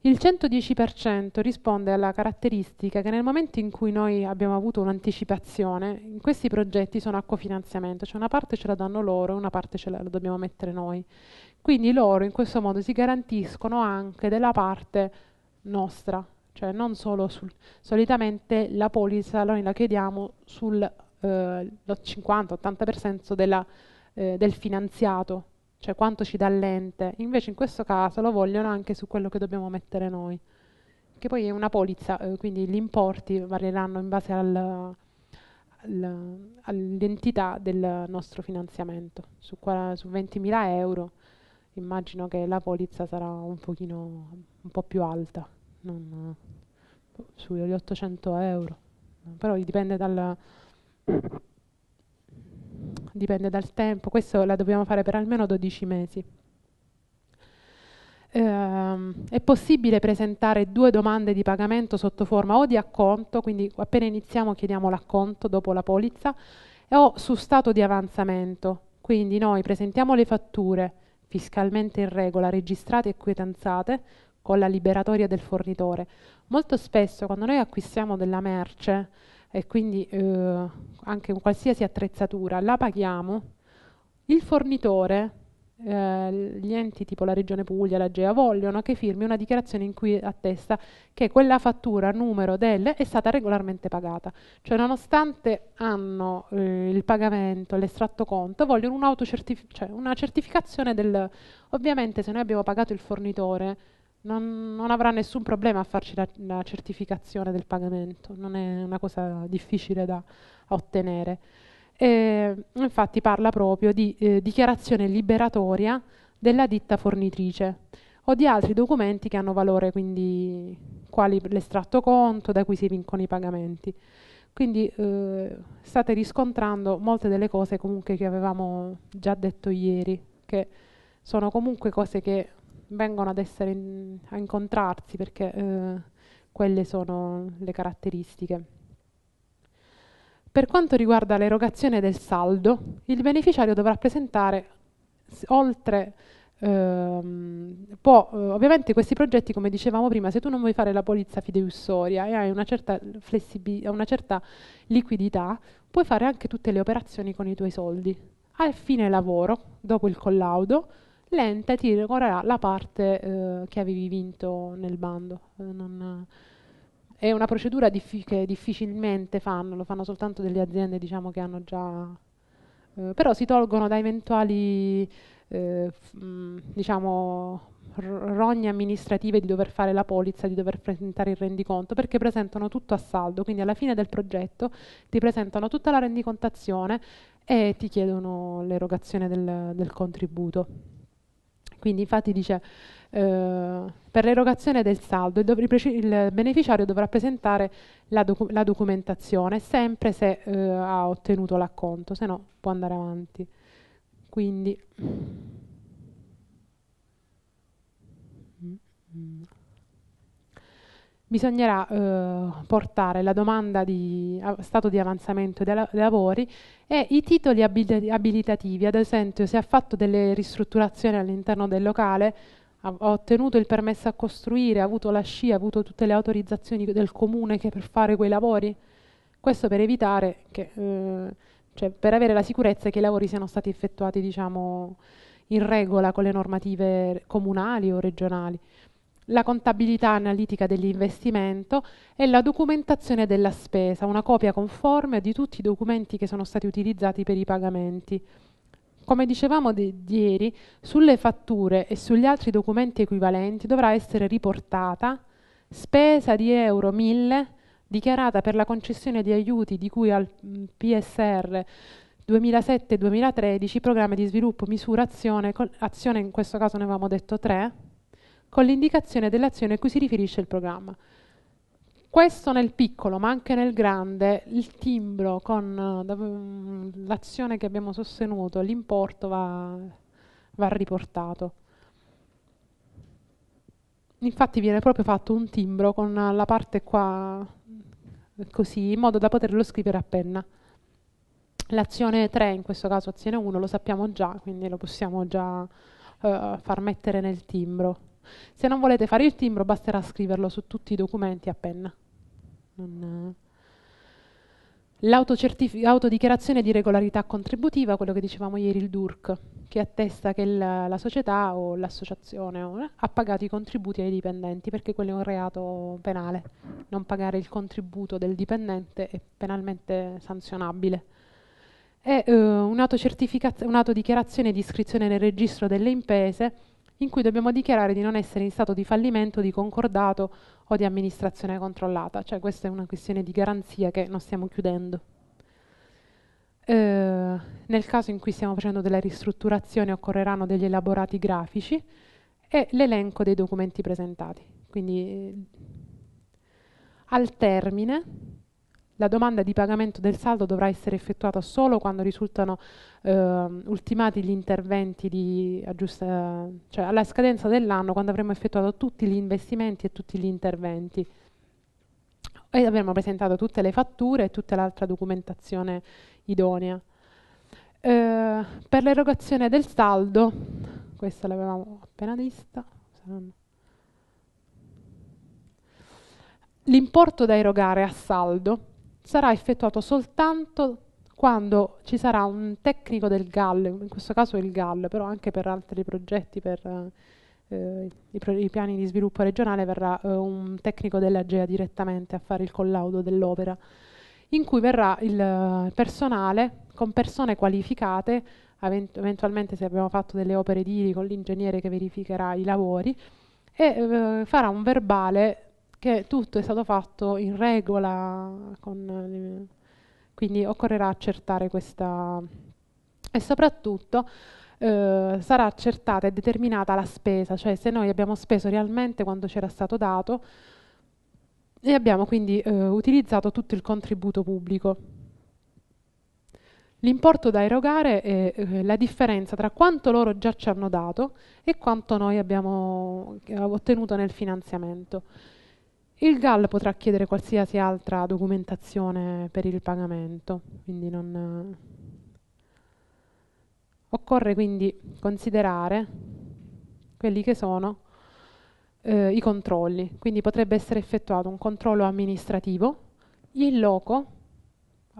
il 110% risponde alla caratteristica che nel momento in cui noi abbiamo avuto un'anticipazione, in questi progetti sono a cofinanziamento, cioè una parte ce la danno loro e una parte ce la, dobbiamo mettere noi. Quindi loro in questo modo si garantiscono anche della parte nostra, cioè non solo sul... Solitamente la polizza noi la chiediamo sul eh, 50-80% eh, del finanziato, cioè quanto ci dà l'ente. Invece in questo caso lo vogliono anche su quello che dobbiamo mettere noi, che poi è una polizza, eh, quindi gli importi varieranno in base al, al, all'entità del nostro finanziamento. Su, qua, su 20.000 euro immagino che la polizza sarà un pochino un po' più alta, non, eh, sugli 800 euro, però dipende dal dipende dal tempo, questo la dobbiamo fare per almeno 12 mesi. Eh, è possibile presentare due domande di pagamento sotto forma o di acconto, quindi appena iniziamo chiediamo l'acconto dopo la polizza, o su stato di avanzamento, quindi noi presentiamo le fatture fiscalmente in regola, registrate e quietanzate, con la liberatoria del fornitore. Molto spesso quando noi acquistiamo della merce, e quindi eh, anche in qualsiasi attrezzatura, la paghiamo, il fornitore, eh, gli enti tipo la Regione Puglia, la GEA, vogliono che firmi una dichiarazione in cui attesta che quella fattura numero del è stata regolarmente pagata. Cioè nonostante hanno eh, il pagamento, l'estratto conto, vogliono un cioè una certificazione del... Ovviamente se noi abbiamo pagato il fornitore, non, non avrà nessun problema a farci la, la certificazione del pagamento, non è una cosa difficile da ottenere. Eh, infatti parla proprio di eh, dichiarazione liberatoria della ditta fornitrice o di altri documenti che hanno valore, quindi quali l'estratto conto da cui si vincono i pagamenti. Quindi eh, state riscontrando molte delle cose comunque che avevamo già detto ieri, che sono comunque cose che vengono ad essere in, a incontrarsi perché eh, quelle sono le caratteristiche. Per quanto riguarda l'erogazione del saldo, il beneficiario dovrà presentare oltre ehm, può, eh, ovviamente questi progetti, come dicevamo prima, se tu non vuoi fare la polizza fideiussoria e hai una certa, una certa liquidità, puoi fare anche tutte le operazioni con i tuoi soldi. A fine lavoro, dopo il collaudo, l'ente ti regolerà la parte eh, che avevi vinto nel bando. Eh, non, eh, è una procedura diffi che difficilmente fanno, lo fanno soltanto delle aziende diciamo, che hanno già... Eh, però si tolgono da eventuali eh, mh, mm, diciamo, rogne amministrative di dover fare la polizza, di dover presentare il rendiconto, perché presentano tutto a saldo, quindi alla fine del progetto ti presentano tutta la rendicontazione e ti chiedono l'erogazione del, del contributo. Quindi infatti dice eh, per l'erogazione del saldo il, beneficiario dovrà presentare la, docu la documentazione sempre se eh, ha ottenuto l'acconto, se no può andare avanti. Quindi bisognerà eh, portare la domanda di stato di avanzamento dei lavori e i titoli abilitativi, ad esempio se ha fatto delle ristrutturazioni all'interno del locale, ha ottenuto il permesso a costruire, ha avuto la scia, ha avuto tutte le autorizzazioni del comune per fare quei lavori, questo per evitare che, eh, cioè per avere la sicurezza che i lavori siano stati effettuati diciamo, in regola con le normative comunali o regionali la contabilità analitica dell'investimento e la documentazione della spesa, una copia conforme di tutti i documenti che sono stati utilizzati per i pagamenti. Come dicevamo di, ieri, sulle fatture e sugli altri documenti equivalenti dovrà essere riportata spesa di euro 1000 dichiarata per la concessione di aiuti di cui al mm, PSR 2007-2013, programma di sviluppo, misura, azione, azione in questo caso ne avevamo detto 3, con l'indicazione dell'azione a cui si riferisce il programma. Questo nel piccolo, ma anche nel grande, il timbro con eh, mm, l'azione che abbiamo sostenuto, l'importo va, va riportato. Infatti viene proprio fatto un timbro con la parte qua così, in modo da poterlo scrivere a penna. L'azione 3, in questo caso azione 1, lo sappiamo già, quindi lo possiamo già uh, far mettere nel timbro. Se non volete fare il timbro basterà scriverlo su tutti i documenti a penna. Eh. L'autodichiarazione di regolarità contributiva, quello che dicevamo ieri il DURC, che attesta che la, la società o l'associazione eh, ha pagato i contributi ai dipendenti, perché quello è un reato penale. Non pagare il contributo del dipendente è penalmente sanzionabile e eh, un'autodichiarazione di iscrizione nel registro delle imprese in cui dobbiamo dichiarare di non essere in stato di fallimento, di concordato o di amministrazione controllata. Cioè questa è una questione di garanzia che non stiamo chiudendo. Eh, nel caso in cui stiamo facendo delle ristrutturazioni occorreranno degli elaborati grafici e l'elenco dei documenti presentati. Quindi eh, al termine la domanda di pagamento del saldo dovrà essere effettuata solo quando risultano eh, ultimati gli interventi di aggiusta, cioè alla scadenza dell'anno, quando avremo effettuato tutti gli investimenti e tutti gli interventi. E avremo presentato tutte le fatture e tutta l'altra documentazione idonea. Eh, per l'erogazione del saldo, questa l'avevamo appena vista, l'importo da erogare a saldo sarà effettuato soltanto quando ci sarà un tecnico del GAL, in questo caso il GAL, però anche per altri progetti, per eh, i, pro i, piani di sviluppo regionale, verrà eh, un tecnico dell'AGEA direttamente a fare il collaudo dell'opera, in cui verrà il eh, personale con persone qualificate eventualmente se abbiamo fatto delle opere d'iri con l'ingegnere che verificherà i lavori e eh, farà un verbale che tutto è stato fatto in regola, con, quindi occorrerà accertare questa... E soprattutto eh, sarà accertata e determinata la spesa, cioè se noi abbiamo speso realmente quanto c'era stato dato e abbiamo quindi eh, utilizzato tutto il contributo pubblico. L'importo da erogare è eh, la differenza tra quanto loro già ci hanno dato e quanto noi abbiamo eh, ottenuto nel finanziamento. Il GAL potrà chiedere qualsiasi altra documentazione per il pagamento, quindi non... Eh, occorre quindi considerare quelli che sono eh, i controlli, quindi potrebbe essere effettuato un controllo amministrativo in loco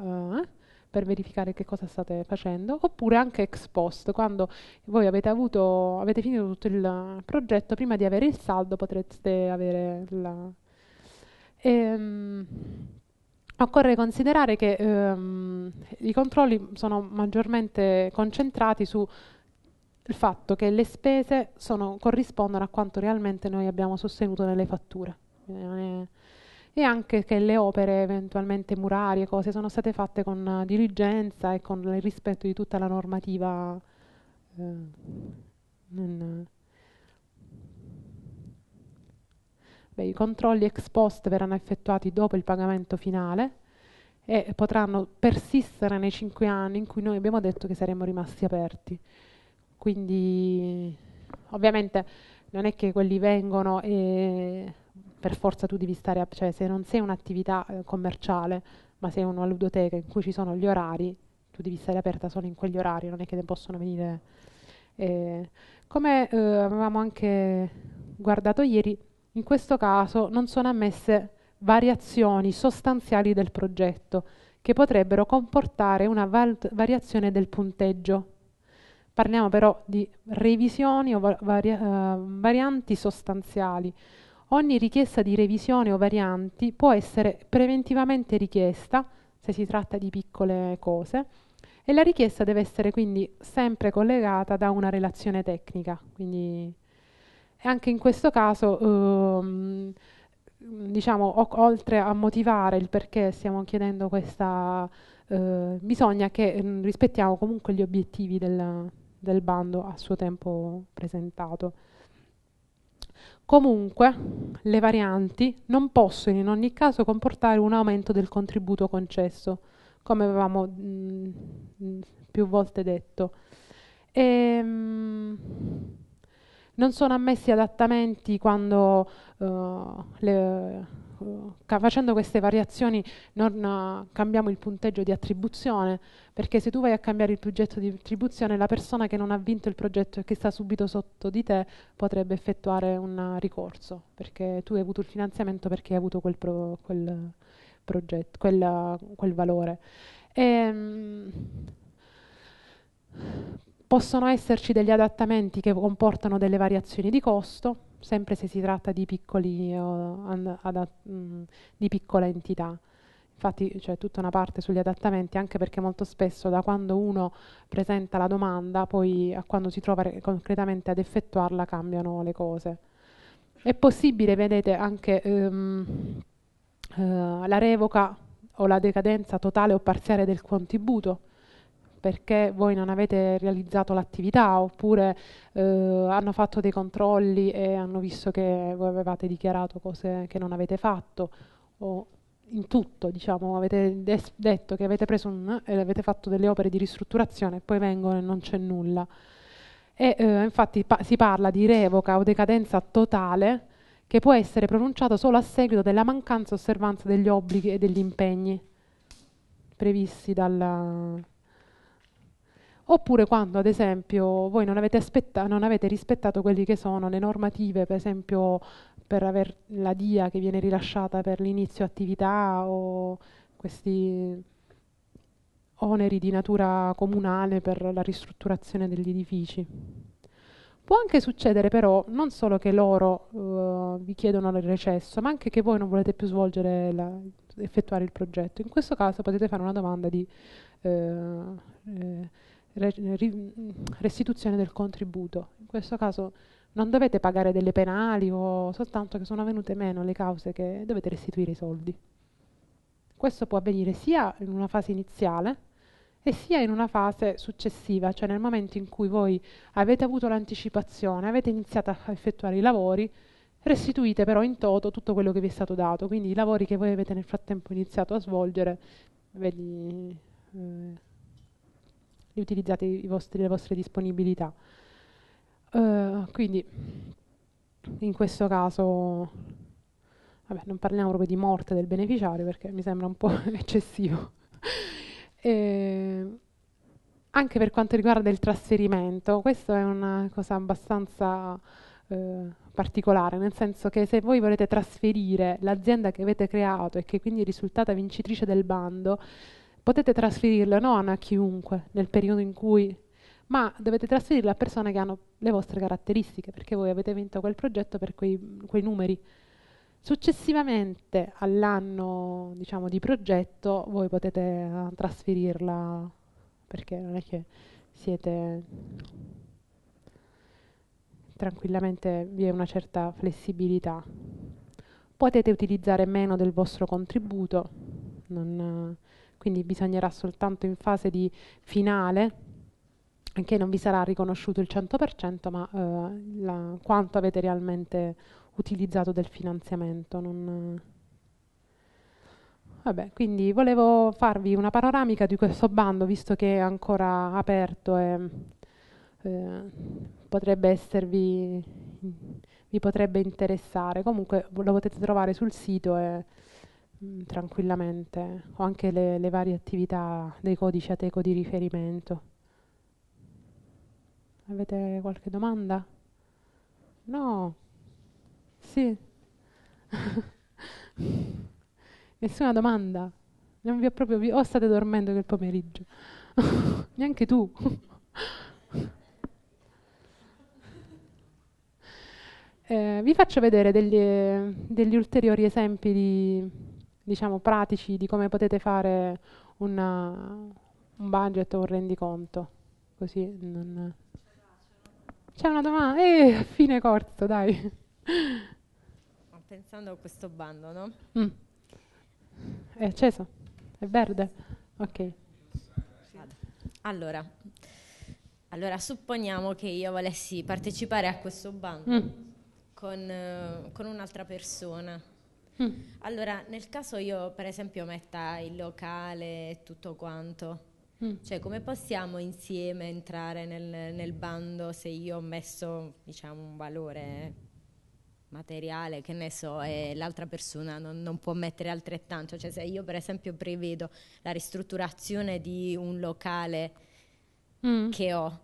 eh, per verificare che cosa state facendo, oppure anche ex post, quando voi avete, avuto, avete finito tutto il progetto, prima di avere il saldo potreste avere la, Ehm, occorre considerare che ehm, i controlli sono maggiormente concentrati sul fatto che le spese sono, corrispondono a quanto realmente noi abbiamo sostenuto nelle fatture e anche che le opere eventualmente murarie, cose, sono state fatte con diligenza e con il rispetto di tutta la normativa eh, I controlli ex post verranno effettuati dopo il pagamento finale e potranno persistere nei cinque anni in cui noi abbiamo detto che saremmo rimasti aperti. Quindi ovviamente non è che quelli vengono e per forza tu devi stare, a, cioè se non sei un'attività eh, commerciale ma sei una ludoteca in cui ci sono gli orari, tu devi stare aperta solo in quegli orari, non è che ne possono venire. Eh. Come eh, avevamo anche guardato ieri, in questo caso non sono ammesse variazioni sostanziali del progetto che potrebbero comportare una variazione del punteggio. Parliamo però di revisioni o vari uh, eh, varianti sostanziali. Ogni richiesta di revisione o varianti può essere preventivamente richiesta, se si tratta di piccole cose, e la richiesta deve essere quindi sempre collegata da una relazione tecnica, quindi e anche in questo caso, ehm, diciamo, oltre a motivare il perché stiamo chiedendo questa, eh, bisogna che eh, rispettiamo comunque gli obiettivi del, del bando a suo tempo presentato. Comunque, le varianti non possono in ogni caso comportare un aumento del contributo concesso, come avevamo mh, mm, mm, più volte detto. E, ehm, non sono ammessi adattamenti quando uh, le, uh, facendo queste variazioni non uh, cambiamo il punteggio di attribuzione, perché se tu vai a cambiare il progetto di attribuzione, la persona che non ha vinto il progetto e che sta subito sotto di te potrebbe effettuare un ricorso, perché tu hai avuto il finanziamento perché hai avuto quel, pro, quel progetto, quel, quel valore. E, ehm, mh, Possono esserci degli adattamenti che comportano delle variazioni di costo, sempre se si tratta di, piccoli, uh, eh, mh, mm, di piccola entità. Infatti c'è tutta una parte sugli adattamenti, anche perché molto spesso da quando uno presenta la domanda, poi a quando si trova concretamente ad effettuarla cambiano le cose. È possibile, vedete, anche um, uh, la revoca o la decadenza totale o parziale del contributo, perché voi non avete realizzato l'attività oppure eh, hanno fatto dei controlli e hanno visto che voi avevate dichiarato cose che non avete fatto o in tutto, diciamo, avete detto che avete preso un e avete fatto delle opere di ristrutturazione e poi vengono e non c'è nulla. E eh, infatti pa si parla di revoca o decadenza totale che può essere pronunciata solo a seguito della mancanza osservanza degli obblighi e degli impegni previsti dalla, oppure quando ad esempio voi non avete, non avete, rispettato quelle che sono le normative, per esempio per aver la DIA che viene rilasciata per l'inizio attività o questi oneri di natura comunale per la ristrutturazione degli edifici. Può anche succedere però non solo che loro uh, vi chiedono il recesso, ma anche che voi non volete più svolgere la, effettuare il progetto. In questo caso potete fare una domanda di eh, eh, restituzione del contributo. In questo caso non dovete pagare delle penali o soltanto che sono venute meno le cause che dovete restituire i soldi. Questo può avvenire sia in una fase iniziale e sia in una fase successiva, cioè nel momento in cui voi avete avuto l'anticipazione, avete iniziato a effettuare i lavori, restituite però in toto tutto quello che vi è stato dato, quindi i lavori che voi avete nel frattempo iniziato a svolgere, vedi, eh, e utilizzate vostri, le vostre disponibilità. Uh, quindi in questo caso vabbè, non parliamo proprio di morte del beneficiario perché mi sembra un po' eccessivo. e, eh, anche per quanto riguarda il trasferimento, questa è una cosa abbastanza eh, particolare, nel senso che se voi volete trasferire l'azienda che avete creato e che quindi è risultata vincitrice del bando, Potete trasferirla non a chiunque nel periodo in cui, ma dovete trasferirla a persone che hanno le vostre caratteristiche, perché voi avete vinto quel progetto per quei, quei numeri. Successivamente all'anno diciamo, di progetto voi potete uh, trasferirla perché non è che siete tranquillamente vi è una certa flessibilità. Potete utilizzare meno del vostro contributo, non, uh, quindi bisognerà soltanto in fase di finale che non vi sarà riconosciuto il 100%, ma eh, la, quanto avete realmente utilizzato del finanziamento. Non... Vabbè, quindi volevo farvi una panoramica di questo bando, visto che è ancora aperto e eh, potrebbe esservi, vi potrebbe interessare. Comunque lo potete trovare sul sito e Mm, tranquillamente. o anche le, le varie attività dei codici ateco di riferimento. Avete qualche domanda? No? Sì? Nessuna domanda? Non vi ho proprio... Vi- o state dormendo quel pomeriggio? Neanche tu? Eh, vi faccio vedere degli, eh, degli ulteriori esempi di, diciamo, pratici di come potete fare una, un budget o un rendiconto. Così non... C'è una domanda? Eh, fine corto, dai. Pensando a questo bando, no? Mm. È acceso? È verde? Ok. Allora, allora, supponiamo che io volessi partecipare a questo bando mm. con, eh, con un'altra persona Mm. Allora, nel caso io per esempio metta il locale e tutto quanto, mm. cioè come possiamo insieme entrare nel, nel, bando se io ho messo diciamo un valore materiale, che ne so, e l'altra persona non, non, può mettere altrettanto. Cioè, se io per esempio prevedo la ristrutturazione di un locale mm. che ho,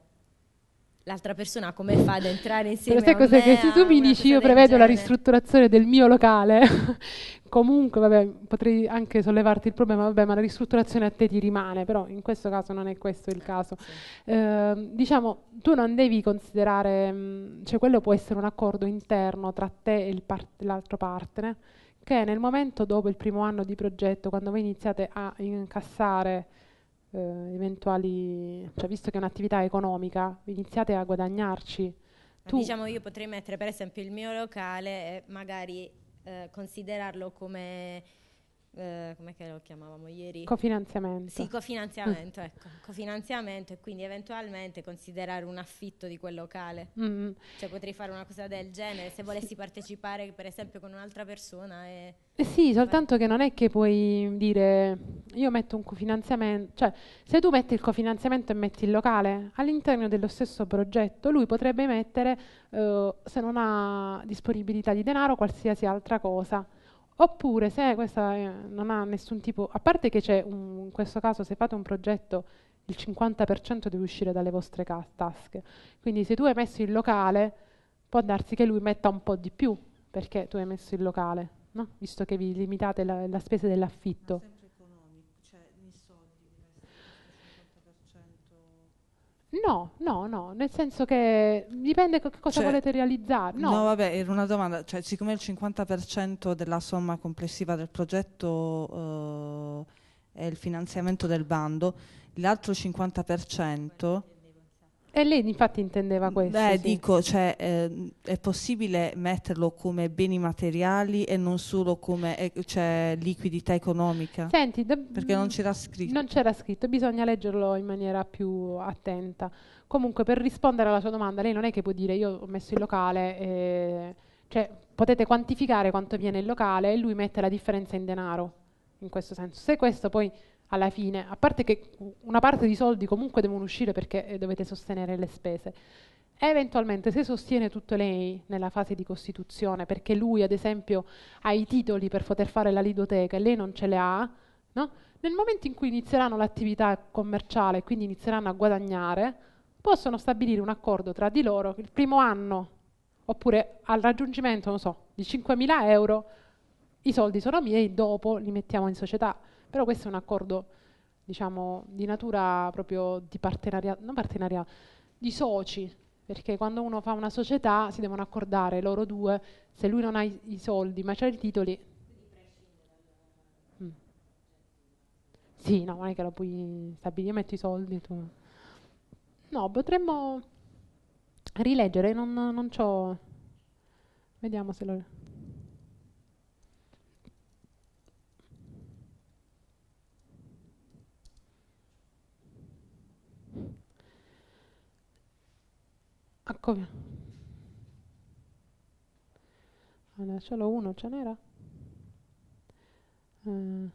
l'altra persona come fa ad entrare insieme Però sai che se tu mi dici io prevedo la ristrutturazione del mio locale comunque vabbè potrei anche sollevarti il problema vabbè ma la ristrutturazione a te ti rimane però in questo caso non è questo il caso sì. eh, diciamo tu non devi considerare mm, cioè quello può essere un accordo interno tra te e part- l'altro partner che nel momento dopo il primo anno di progetto quando voi iniziate a incassare eh, eventuali, cioè visto che è un'attività economica, iniziate a guadagnarci. Tu diciamo io potrei mettere per esempio il mio locale e magari eh, considerarlo come eh, come lo chiamavamo ieri? Cofinanziamento. Sì, cofinanziamento, mm. ecco, cofinanziamento e quindi eventualmente considerare un affitto di quel locale. Mm. Cioè potrei fare una cosa del genere se volessi sì. partecipare per esempio con un'altra persona. E eh sì, soltanto che non è che puoi dire io metto un cofinanziamento, cioè se tu metti il cofinanziamento e metti il locale all'interno dello stesso progetto, lui potrebbe mettere, eh, se non ha disponibilità di denaro, qualsiasi altra cosa. Oppure se questa eh, non ha nessun tipo, a parte che c'è in questo caso se fate un progetto il 50% deve uscire dalle vostre tasche, quindi se tu hai messo il locale può darsi che lui metta un po' di più perché tu hai messo il locale, no? visto che vi limitate la, la spesa dell'affitto. No, no, no, nel senso che dipende co- cosa cioè, volete realizzare. No. no. vabbè, era una domanda, cioè, siccome il 50% della somma complessiva del progetto eh, è il finanziamento del bando, l'altro 50% e lei infatti intendeva questo. Beh, sì. dico, cioè, eh, è possibile metterlo come beni materiali e non solo come eh, cioè, liquidità economica? Senti, da, perché non c'era scritto. Non c'era scritto, bisogna leggerlo in maniera più attenta. Comunque, per rispondere alla sua domanda, lei non è che può dire io ho messo il locale, eh, cioè potete quantificare quanto viene il locale e lui mette la differenza in denaro, in questo senso. Se questo poi alla fine, a parte che una parte di soldi comunque devono uscire perché eh, dovete sostenere le spese, Eventualmente se sostiene tutto lei nella fase di costituzione, perché lui ad esempio ha i titoli per poter fare la lidoteca e lei non ce le ha, no? nel momento in cui inizieranno l'attività commerciale e quindi inizieranno a guadagnare, possono stabilire un accordo tra di loro il primo anno, oppure al raggiungimento, non so, di 5.000 euro, i soldi sono miei, dopo li mettiamo in società. Però questo è un accordo, diciamo, di natura proprio di partenariato, non partenariato, di soci, perché quando uno fa una società si devono accordare loro due, se lui non ha i, i soldi ma c'ha i titoli... Mm. Sì, no, non è che lo puoi stabilire, metto i soldi tu. No, potremmo rileggere, non, non c'ho... Vediamo se lo... Ah, come? Allora, ah, solo uno ce n'era? Eh.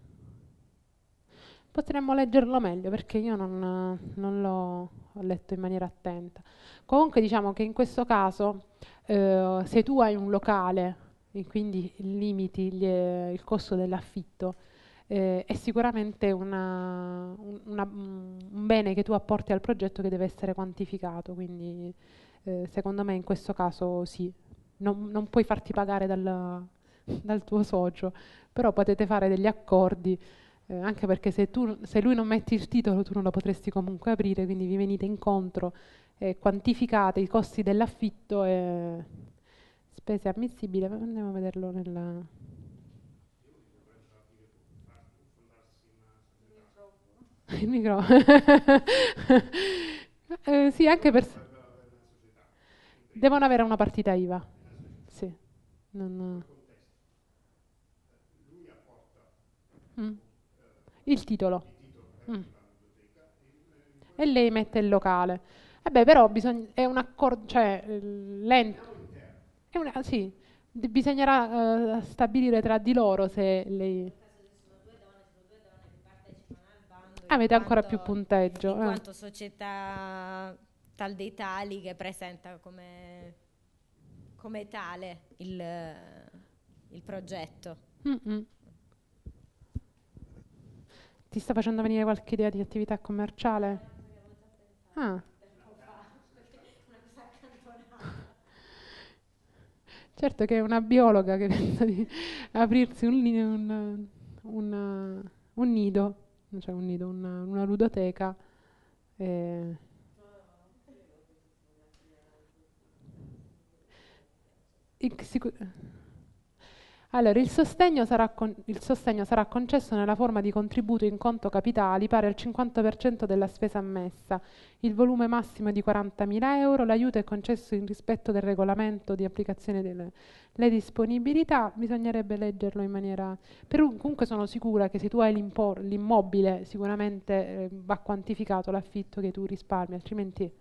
Potremmo leggerlo meglio perché io non, non l'ho letto in maniera attenta. Comunque diciamo che in questo caso eh, se tu hai un locale e quindi limiti gli, eh, il costo dell'affitto, eh, è sicuramente una, una, un bene che tu apporti al progetto che deve essere quantificato, quindi eh, secondo me in questo caso sì, non, non puoi farti pagare dal, dal, tuo socio, però potete fare degli accordi, eh, anche perché se, tu, se lui non mette il titolo tu non lo potresti comunque aprire, quindi vi venite incontro e quantificate i costi dell'affitto e spese ammissibili, andiamo a vederlo nella... Il microfono. eh, sì, anche per... Devono avere una partita IVA. Sì. Non... Eh. Mm. Il titolo. Mm. E lei mette il locale. Vabbè, eh però bisogna, è un accordo, cioè l'ente... sì, bisognerà uh, stabilire tra di loro se lei... Avete ancora più punteggio. In quanto società tal dei tali che presenta come, come tale il, il progetto. Mm-mm. Ti sta facendo venire qualche idea di attività commerciale? Ah. Certo che è una biologa che pensa di aprirsi un, un, un, un nido, cioè un nido, una, una ludoteca. Eh. Allora, il sostegno, con, il sostegno, sarà concesso nella forma di contributo in conto capitali pari al 50% della spesa ammessa, il volume massimo è di 40.000 euro, l'aiuto è concesso in rispetto del regolamento di applicazione delle disponibilità, bisognerebbe leggerlo in maniera... Per, comunque sono sicura che se tu hai l'immobile sicuramente eh, va quantificato l'affitto che tu risparmi, altrimenti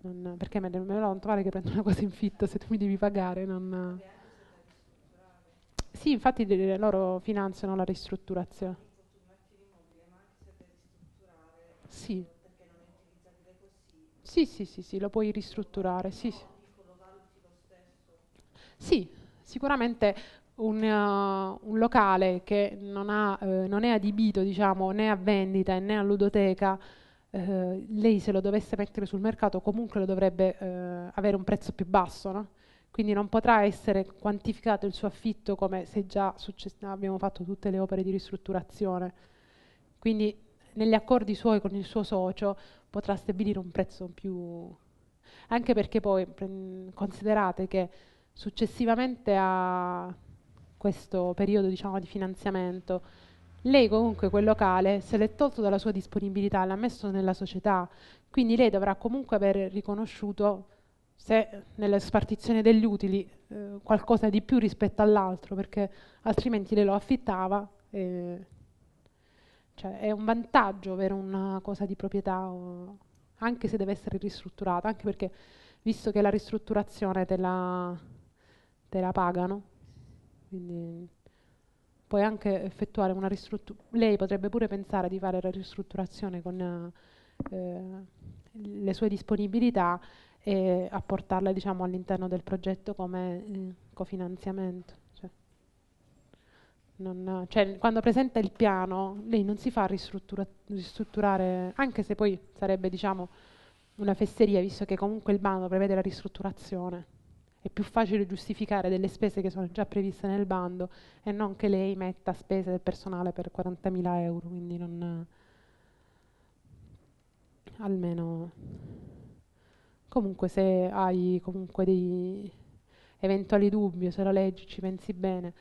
non, perché me, me lo trovare che prendo una cosa in fitto se tu mi devi pagare. Non, sì, infatti loro finanziano la ristrutturazione. Sì. Sì, sì, sì, sì, lo puoi ristrutturare, sì. Sì, sì sicuramente un, uh, un, locale che non, ha, eh, non è adibito diciamo, né a vendita né a ludoteca eh, lei se lo dovesse mettere sul mercato comunque lo dovrebbe eh, avere un prezzo più basso, no? quindi non potrà essere quantificato il suo affitto come se già abbiamo fatto tutte le opere di ristrutturazione. Quindi negli accordi suoi con il suo socio potrà stabilire un prezzo più... anche perché poi considerate che successivamente a questo periodo diciamo, di finanziamento lei comunque quel locale se l'è tolto dalla sua disponibilità, l'ha messo nella società, quindi lei dovrà comunque aver riconosciuto se nella spartizione degli utili eh, qualcosa di più rispetto all'altro, perché altrimenti lei lo affittava. E, cioè, è un vantaggio avere una cosa di proprietà, o, anche se deve essere ristrutturata, anche perché visto che la ristrutturazione te la, te la pagano. Quindi puoi anche effettuare una ristrutturazione, lei potrebbe pure pensare di fare la ristrutturazione con eh, le sue disponibilità e apportarle diciamo, all'interno del progetto come eh, cofinanziamento. Cioè, non, cioè, quando presenta il piano lei non si fa ristruttura ristrutturare, anche se poi sarebbe diciamo, una fesseria, visto che comunque il bando prevede la ristrutturazione. È più facile giustificare delle spese che sono già previste nel bando e non che lei metta spese del personale per 40.000 euro, quindi non... almeno... Comunque se hai comunque dei eventuali dubbi o se la leggi ci pensi bene,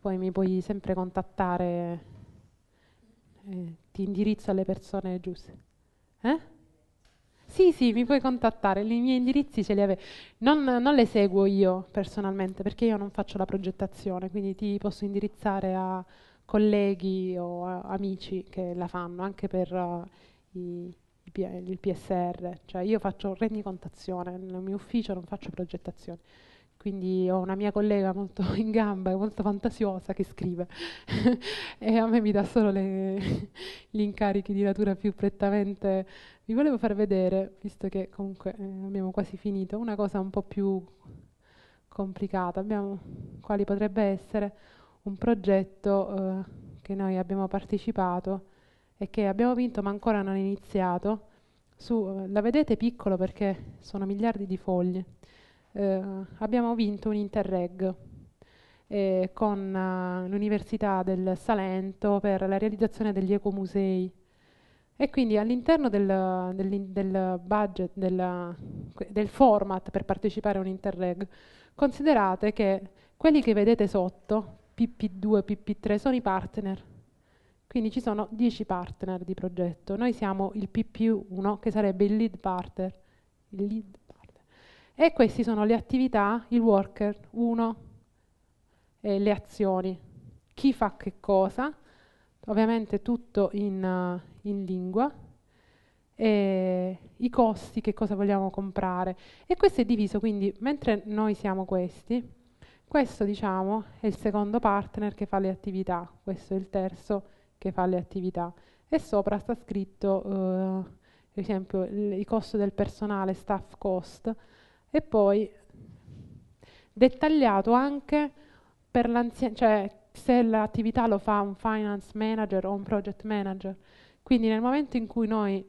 poi mi puoi sempre contattare, eh, ti indirizzo alle persone giuste. Eh? Sì, sì, mi puoi contattare, i miei indirizzi ce li avevi. Non, non, le seguo io personalmente perché io non faccio la progettazione, quindi ti posso indirizzare a colleghi o a, amici che la fanno, anche per uh, i, il PSR. Cioè io faccio rendicontazione, nel mio ufficio non faccio progettazione quindi ho una mia collega molto in gamba e molto fantasiosa che scrive e a me mi dà solo le, gli incarichi di natura più prettamente. Vi volevo far vedere, visto che comunque eh, abbiamo quasi finito, una cosa un po' più complicata. Abbiamo quali potrebbe essere un progetto eh, che noi abbiamo partecipato e che abbiamo vinto ma ancora non è iniziato. Su, eh, la vedete piccolo perché sono miliardi di foglie eh, abbiamo vinto un Interreg eh, con eh, l'Università del Salento per la realizzazione degli ecomusei. E quindi all'interno del, del, del, budget, del, del format per partecipare a un Interreg, considerate che quelli che vedete sotto, PP2, PP3, sono i partner. Quindi ci sono 10 partner di progetto. Noi siamo il PP1, che sarebbe il lead partner, il lead e queste sono le attività, il worker 1, eh, le azioni, chi fa che cosa, ovviamente tutto in, uh, in lingua, e i costi, che cosa vogliamo comprare. E questo è diviso, quindi mentre noi siamo questi, questo diciamo è il secondo partner che fa le attività, questo è il terzo che fa le attività. E sopra sta scritto, uh, eh, per esempio, il, il costo del personale, staff cost, e poi dettagliato anche per l'anziano, cioè se l'attività lo fa un finance manager o un project manager. Quindi nel momento in cui noi,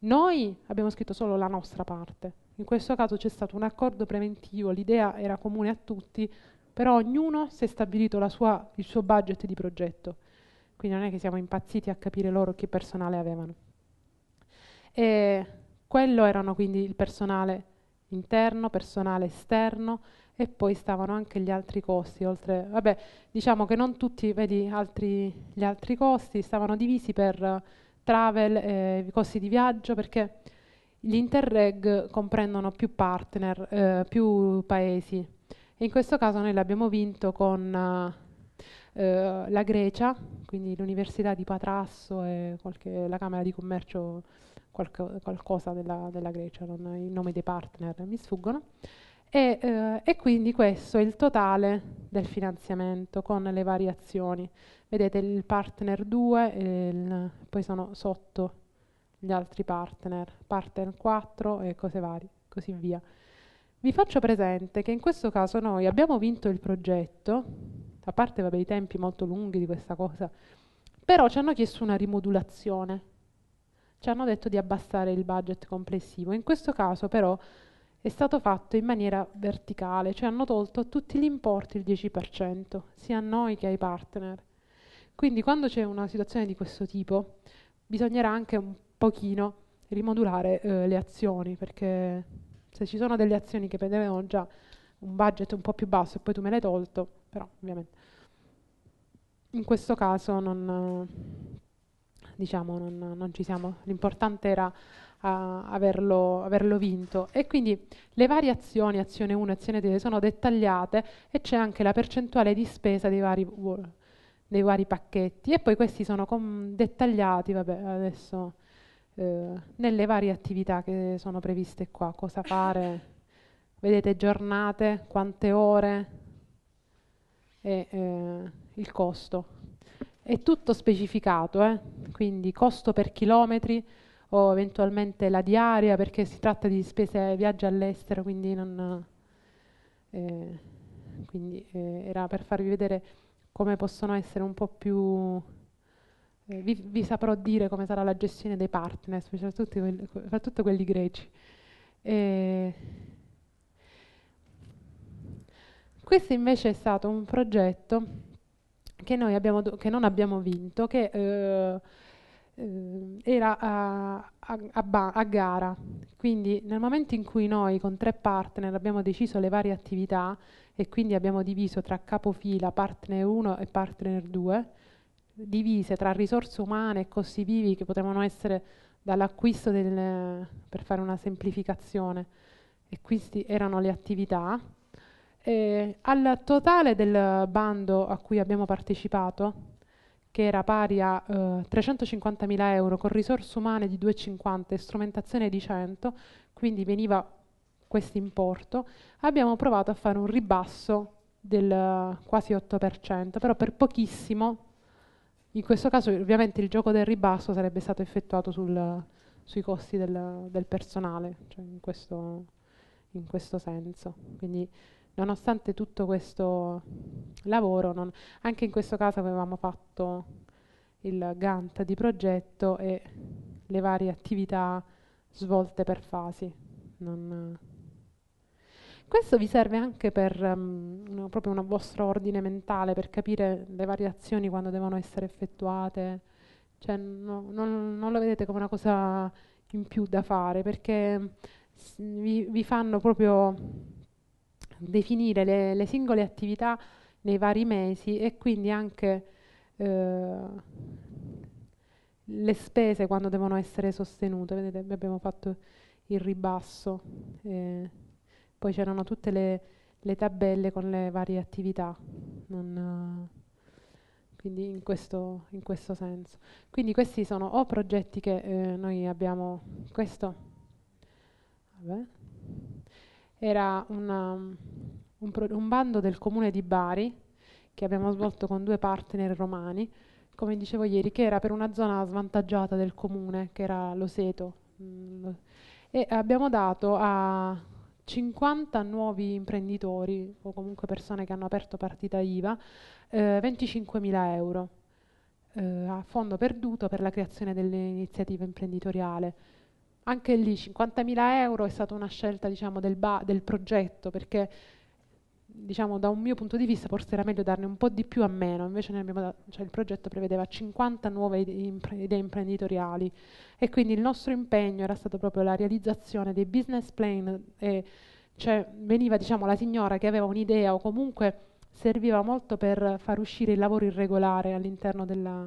noi abbiamo scritto solo la nostra parte, in questo caso c'è stato un accordo preventivo, l'idea era comune a tutti, però ognuno si è stabilito sua, il suo budget di progetto. Quindi non è che siamo impazziti a capire loro che personale avevano. E quello erano quindi il personale interno, personale esterno e poi stavano anche gli altri costi, oltre, vabbè, diciamo che non tutti, vedi, altri, gli altri costi stavano divisi per travel, eh, costi di viaggio, perché gli interreg comprendono più partner, eh, più paesi. E in questo caso noi l'abbiamo vinto con eh, la Grecia, quindi l'Università di Patrasso e qualche, la Camera di Commercio qualco, qualcosa della, della Grecia, non, i nomi dei partner mi sfuggono. E, eh, e, quindi questo è il totale del finanziamento con le variazioni. Vedete il partner 2, eh, il, poi sono sotto gli altri partner, partner 4 e cose varie, così via. Vi faccio presente che in questo caso noi abbiamo vinto il progetto, a parte vabbè, i tempi molto lunghi di questa cosa, però ci hanno chiesto una rimodulazione, ci hanno detto di abbassare il budget complessivo. In questo caso però è stato fatto in maniera verticale, cioè hanno tolto tutti gli importi il 10%, sia a noi che ai partner. Quindi quando c'è una situazione di questo tipo bisognerà anche un pochino rimodulare eh, le azioni, perché se ci sono delle azioni che prendevano già un budget un po' più basso e poi tu me l'hai tolto, però ovviamente in questo caso non, diciamo, non, non ci siamo, l'importante era ah, Averlo, averlo, vinto. E quindi le varie azioni, azione 1 e azione 2, sono dettagliate e c'è anche la percentuale di spesa dei vari, dei vari pacchetti. E poi questi sono dettagliati vabbè, adesso, eh, nelle varie attività che sono previste qua, cosa fare, vedete giornate, quante ore e eh, il costo. È tutto specificato, eh? quindi costo per chilometri o eventualmente la diaria perché si tratta di spese viaggi all'estero, quindi, non, eh, quindi eh, era per farvi vedere come possono essere un po' più... Eh, vi, vi, saprò dire come sarà la gestione dei partner, soprattutto quelli, soprattutto quelli greci. Questo invece è stato un progetto che noi abbiamo, che non abbiamo vinto, che eh, eh era a, a, a, gara. Quindi nel momento in cui noi con tre partner abbiamo deciso le varie attività e quindi abbiamo diviso tra capofila partner 1 e partner 2, divise tra risorse umane e costi vivi che potevano essere dall'acquisto del, per fare una semplificazione, e queste erano le attività eh, al totale del bando a cui abbiamo partecipato, che era pari a eh, 350.000 euro, con risorse umane di 2,50 e strumentazione di 100, quindi veniva questo importo, abbiamo provato a fare un ribasso del eh, quasi 8%, però per pochissimo, in questo caso ovviamente il gioco del ribasso sarebbe stato effettuato sul, sui costi del, del personale, cioè in, questo, in questo senso. Quindi, nonostante tutto questo lavoro, non, anche in questo caso avevamo fatto il Gantt di progetto e le varie attività svolte per fasi. Non, questo vi serve anche per um, proprio un vostro ordine mentale, per capire le varie azioni quando devono essere effettuate. Cioè, no, non, non, lo vedete come una cosa in più da fare, perché mm, vi, vi fanno proprio definire le, le, singole attività nei vari mesi e quindi anche eh, le spese quando devono essere sostenute. Vedete, abbiamo fatto il ribasso, eh, poi c'erano tutte le, le, tabelle con le varie attività. Non, quindi in questo, in questo, senso. Quindi questi sono o progetti che eh, noi abbiamo, questo, vabbè, era una, un, pro, un bando del comune di Bari che abbiamo svolto con due partner romani, come dicevo ieri, che era per una zona svantaggiata del comune, che era l'Oseto. Mm, e abbiamo dato a 50 nuovi imprenditori o comunque persone che hanno aperto partita IVA eh, 25.000 euro eh, a fondo perduto per la creazione dell'iniziativa imprenditoriale. Anche lì 50.000 euro è stata una scelta diciamo, del, del, progetto, perché diciamo, da un mio punto di vista forse era meglio darne un po' di più a meno, invece cioè, il progetto prevedeva 50 nuove idee imprenditoriali e quindi il nostro impegno era stato proprio la realizzazione dei business plan, e, cioè veniva diciamo, la signora che aveva un'idea o comunque serviva molto per far uscire il lavoro irregolare all'interno della,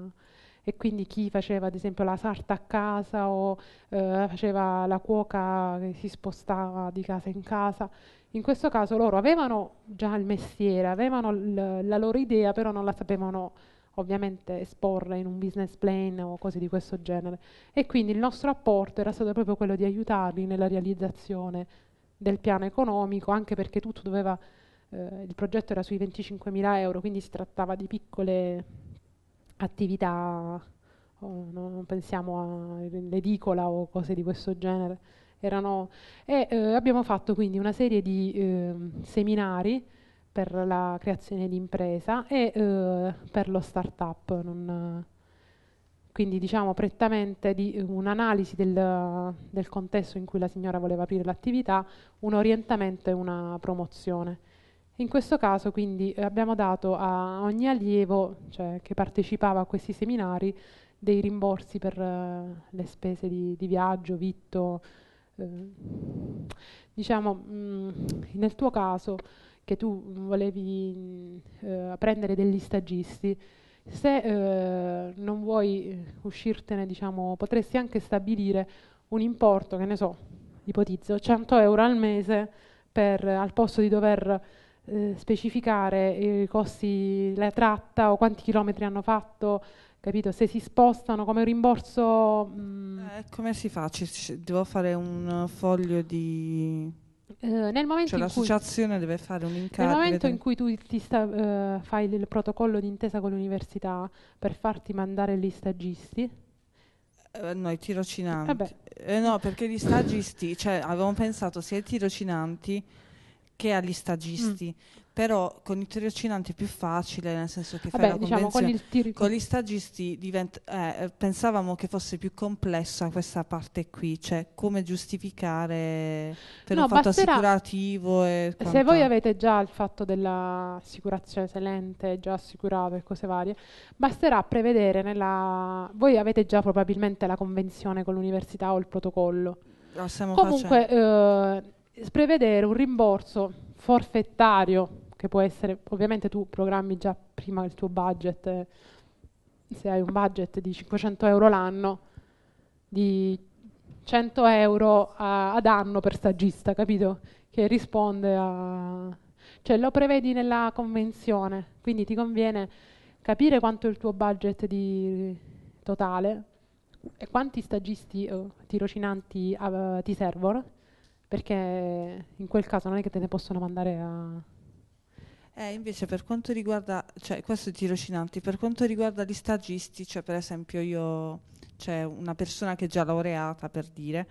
e quindi chi faceva ad esempio la sarta a casa o eh, faceva la cuoca che si spostava di casa in casa, in questo caso loro avevano già il mestiere, avevano la loro idea, però non la sapevano ovviamente esporre in un business plan o cose di questo genere. E quindi il nostro apporto era stato proprio quello di aiutarli nella realizzazione del piano economico, anche perché tutto doveva, eh, il progetto era sui 25.000 euro, quindi si trattava di piccole attività, oh, non pensiamo all'edicola o cose di questo genere. Erano, e eh, abbiamo fatto quindi una serie di eh, seminari per la creazione di impresa e eh, per lo start-up. Non, quindi diciamo prettamente di eh, un'analisi del, del, contesto in cui la signora voleva aprire l'attività, un orientamento e una promozione. In questo caso quindi eh, abbiamo dato a ogni allievo cioè, che partecipava a questi seminari dei rimborsi per uh, le spese di, di viaggio, vitto. Eh. Diciamo, mh, mm, nel tuo caso che tu volevi uh, prendere degli stagisti, se uh, non vuoi uscirtene, diciamo, potresti anche stabilire un importo, che ne so, ipotizzo, 100 euro al mese per, al posto di dover eh, specificare eh, i costi, la tratta o quanti chilometri hanno fatto, capito? Se si spostano come rimborso... Mh... Mm. Eh, come si fa? C devo fare un foglio di... Eh, nel momento cioè l'associazione deve fare un incarico. Nel momento in cui tu sta, eh, fai il protocollo d'intesa con l'università per farti mandare gli stagisti, eh, no, i tirocinanti. Eh no, perché gli stagisti, cioè avevamo pensato sia i tirocinanti che agli stagisti. Mm. Però con il tirocinante è più facile, nel senso che Vabbè, fai la diciamo, con, tiri... con, gli stagisti divent- eh, eh, pensavamo che fosse più complessa questa parte qui, cioè come giustificare per no, un fatto basterà... assicurativo. E Se voi avete già il fatto dell'assicurazione, se l'ente già assicurato e cose varie, basterà prevedere nella... Voi avete già probabilmente la convenzione con l'università o il protocollo. Ah, Comunque, eh, prevedere un rimborso forfettario, che può essere, ovviamente tu programmi già prima il tuo budget, eh, se hai un budget di 500 euro l'anno, di 100 euro a, ad anno per stagista, capito? Che risponde a... cioè lo prevedi nella convenzione, quindi ti conviene capire quanto è il tuo budget di, totale e quanti stagisti o tirocinanti uh, ti servono perché in quel caso non è che te ne possono mandare a... Eh, invece per quanto riguarda, cioè questo è tirocinanti, per quanto riguarda gli stagisti, cioè per esempio io, c'è cioè una persona che è già laureata per dire,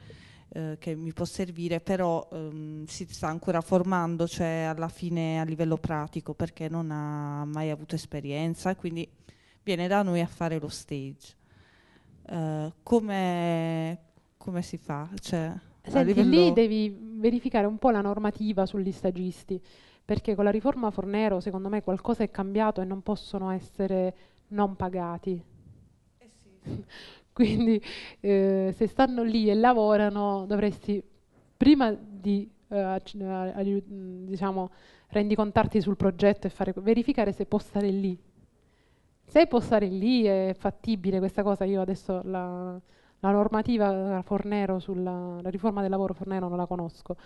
eh, che mi può servire, però ehm, si sta ancora formando, cioè alla fine a livello pratico, perché non ha mai avuto esperienza, quindi viene da noi a fare lo stage. Eh, come, come si fa? Cioè, Senti, livello... lì devi verificare un po' la normativa sugli stagisti, perché con la riforma Fornero secondo me qualcosa è cambiato e non possono essere non pagati. Eh sì. Quindi eh, se stanno lì e lavorano dovresti, prima di eh, eh diciamo, rendicontarti sul progetto e fare, verificare se può stare lì. Se può stare lì è fattibile questa cosa, io adesso la la normativa eh, Fornero sulla riforma del lavoro Fornero non la conosco.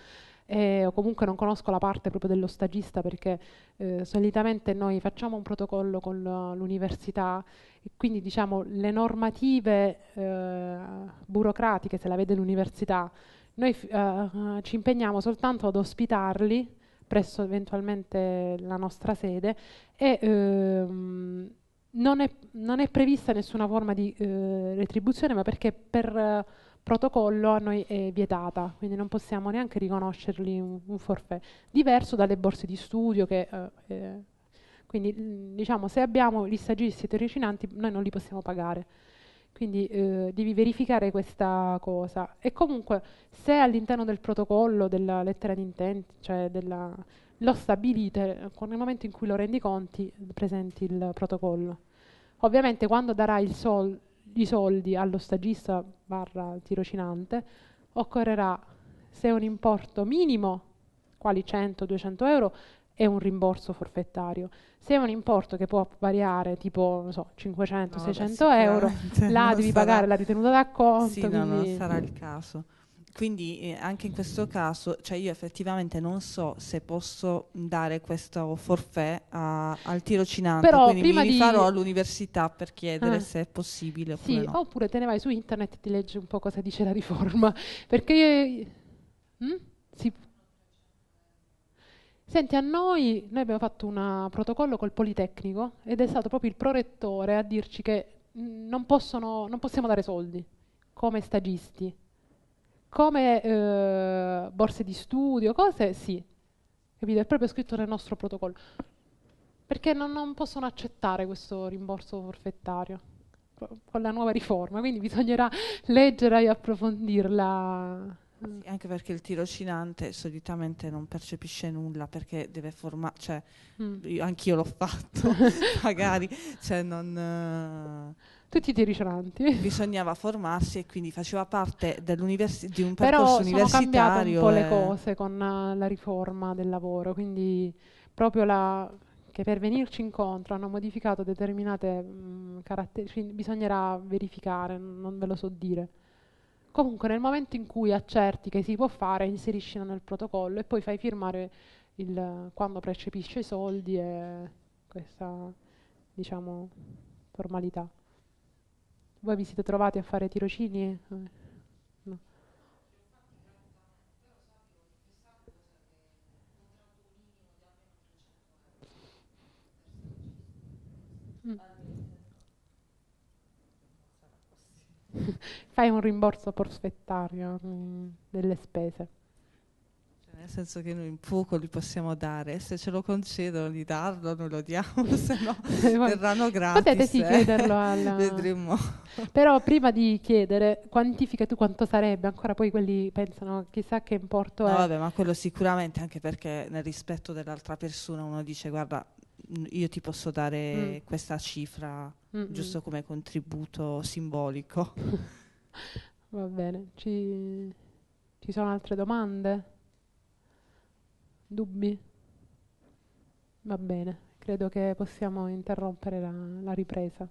Eh, o comunque non conosco la parte proprio dello stagista perché eh, solitamente noi facciamo un protocollo con l'università e quindi diciamo le normative eh, burocratiche, se la vede l'università, noi eh, eh, ci impegniamo soltanto ad ospitarli presso eventualmente la nostra sede e ehm, non è, non è, prevista nessuna forma di eh, retribuzione, ma perché per eh, protocollo a noi è vietata, quindi non possiamo neanche riconoscerli un, un forfè. Diverso dalle borse di studio, che, eh, eh quindi mm, diciamo se abbiamo gli stagisti e i tirocinanti noi non li possiamo pagare. Quindi eh, devi verificare questa cosa. E comunque se all'interno del protocollo, della lettera di intento, cioè della, lo stabilite eh, nel momento in cui lo rendi conti presenti il protocollo. Ovviamente quando darai sol, i soldi allo stagista barra tirocinante occorrerà se un importo minimo, quali 100-200 euro, e un rimborso forfettario. Se è un importo che può variare tipo so, 500-600 no, euro, là devi sarà. pagare la ritenuta d'acconto. Sì, no, non sarà il caso. Quindi eh, anche in questo caso, cioè io effettivamente non so se posso dare questo forfè a, al tirocinante, Però quindi prima mi rifarò di... all'università per chiedere ah. se è possibile oppure sì, no. oppure te ne vai su internet e ti leggi un po' cosa dice la riforma, perché... Hm? Si... Senti, a noi, noi abbiamo fatto un protocollo col Politecnico ed è stato proprio il prorettore a dirci che mm, non, possono, non possiamo dare soldi come stagisti come eh, borse di studio, cose, sì, capito? È proprio scritto nel nostro protocollo. Perché non, non possono accettare questo rimborso forfettario con la nuova riforma, quindi bisognerà leggere e approfondirla anche perché il tirocinante solitamente non percepisce nulla perché deve formare, cioè, mm. anch'io l'ho fatto, magari, cioè non, eh, tutti i dirigeranti. Bisognava formarsi e quindi faceva parte di un percorso Però universitario. Però sono cambiate un po' e... le cose con eh, la riforma del lavoro, quindi proprio la, che per venirci incontro hanno modificato determinate mm, caratteristiche, bisognerà verificare, non ve lo so dire. Comunque nel momento in cui accerti che si può fare, inserisci nel protocollo e poi fai firmare il, quando percepisce i soldi e questa, diciamo, formalità. Voi vi siete trovati a fare tirocini? Eh, no. Mm. Fai un rimborso forfettario mm, delle spese nel senso che noi in poco li possiamo dare, se ce lo concedono di darlo noi lo diamo, se no verranno gratis. Potete sì eh. chiederlo alla... Vedremo. Però prima di chiedere, quantifica tu quanto sarebbe, ancora poi quelli pensano chissà che importo no, è. Vabbè, ma quello sicuramente anche perché nel rispetto dell'altra persona uno dice guarda io ti posso dare mm. questa cifra Mm-mm. giusto come contributo simbolico. Va bene, ci... Ci sono altre domande? Dubbi? Va bene, credo che possiamo interrompere la, la ripresa.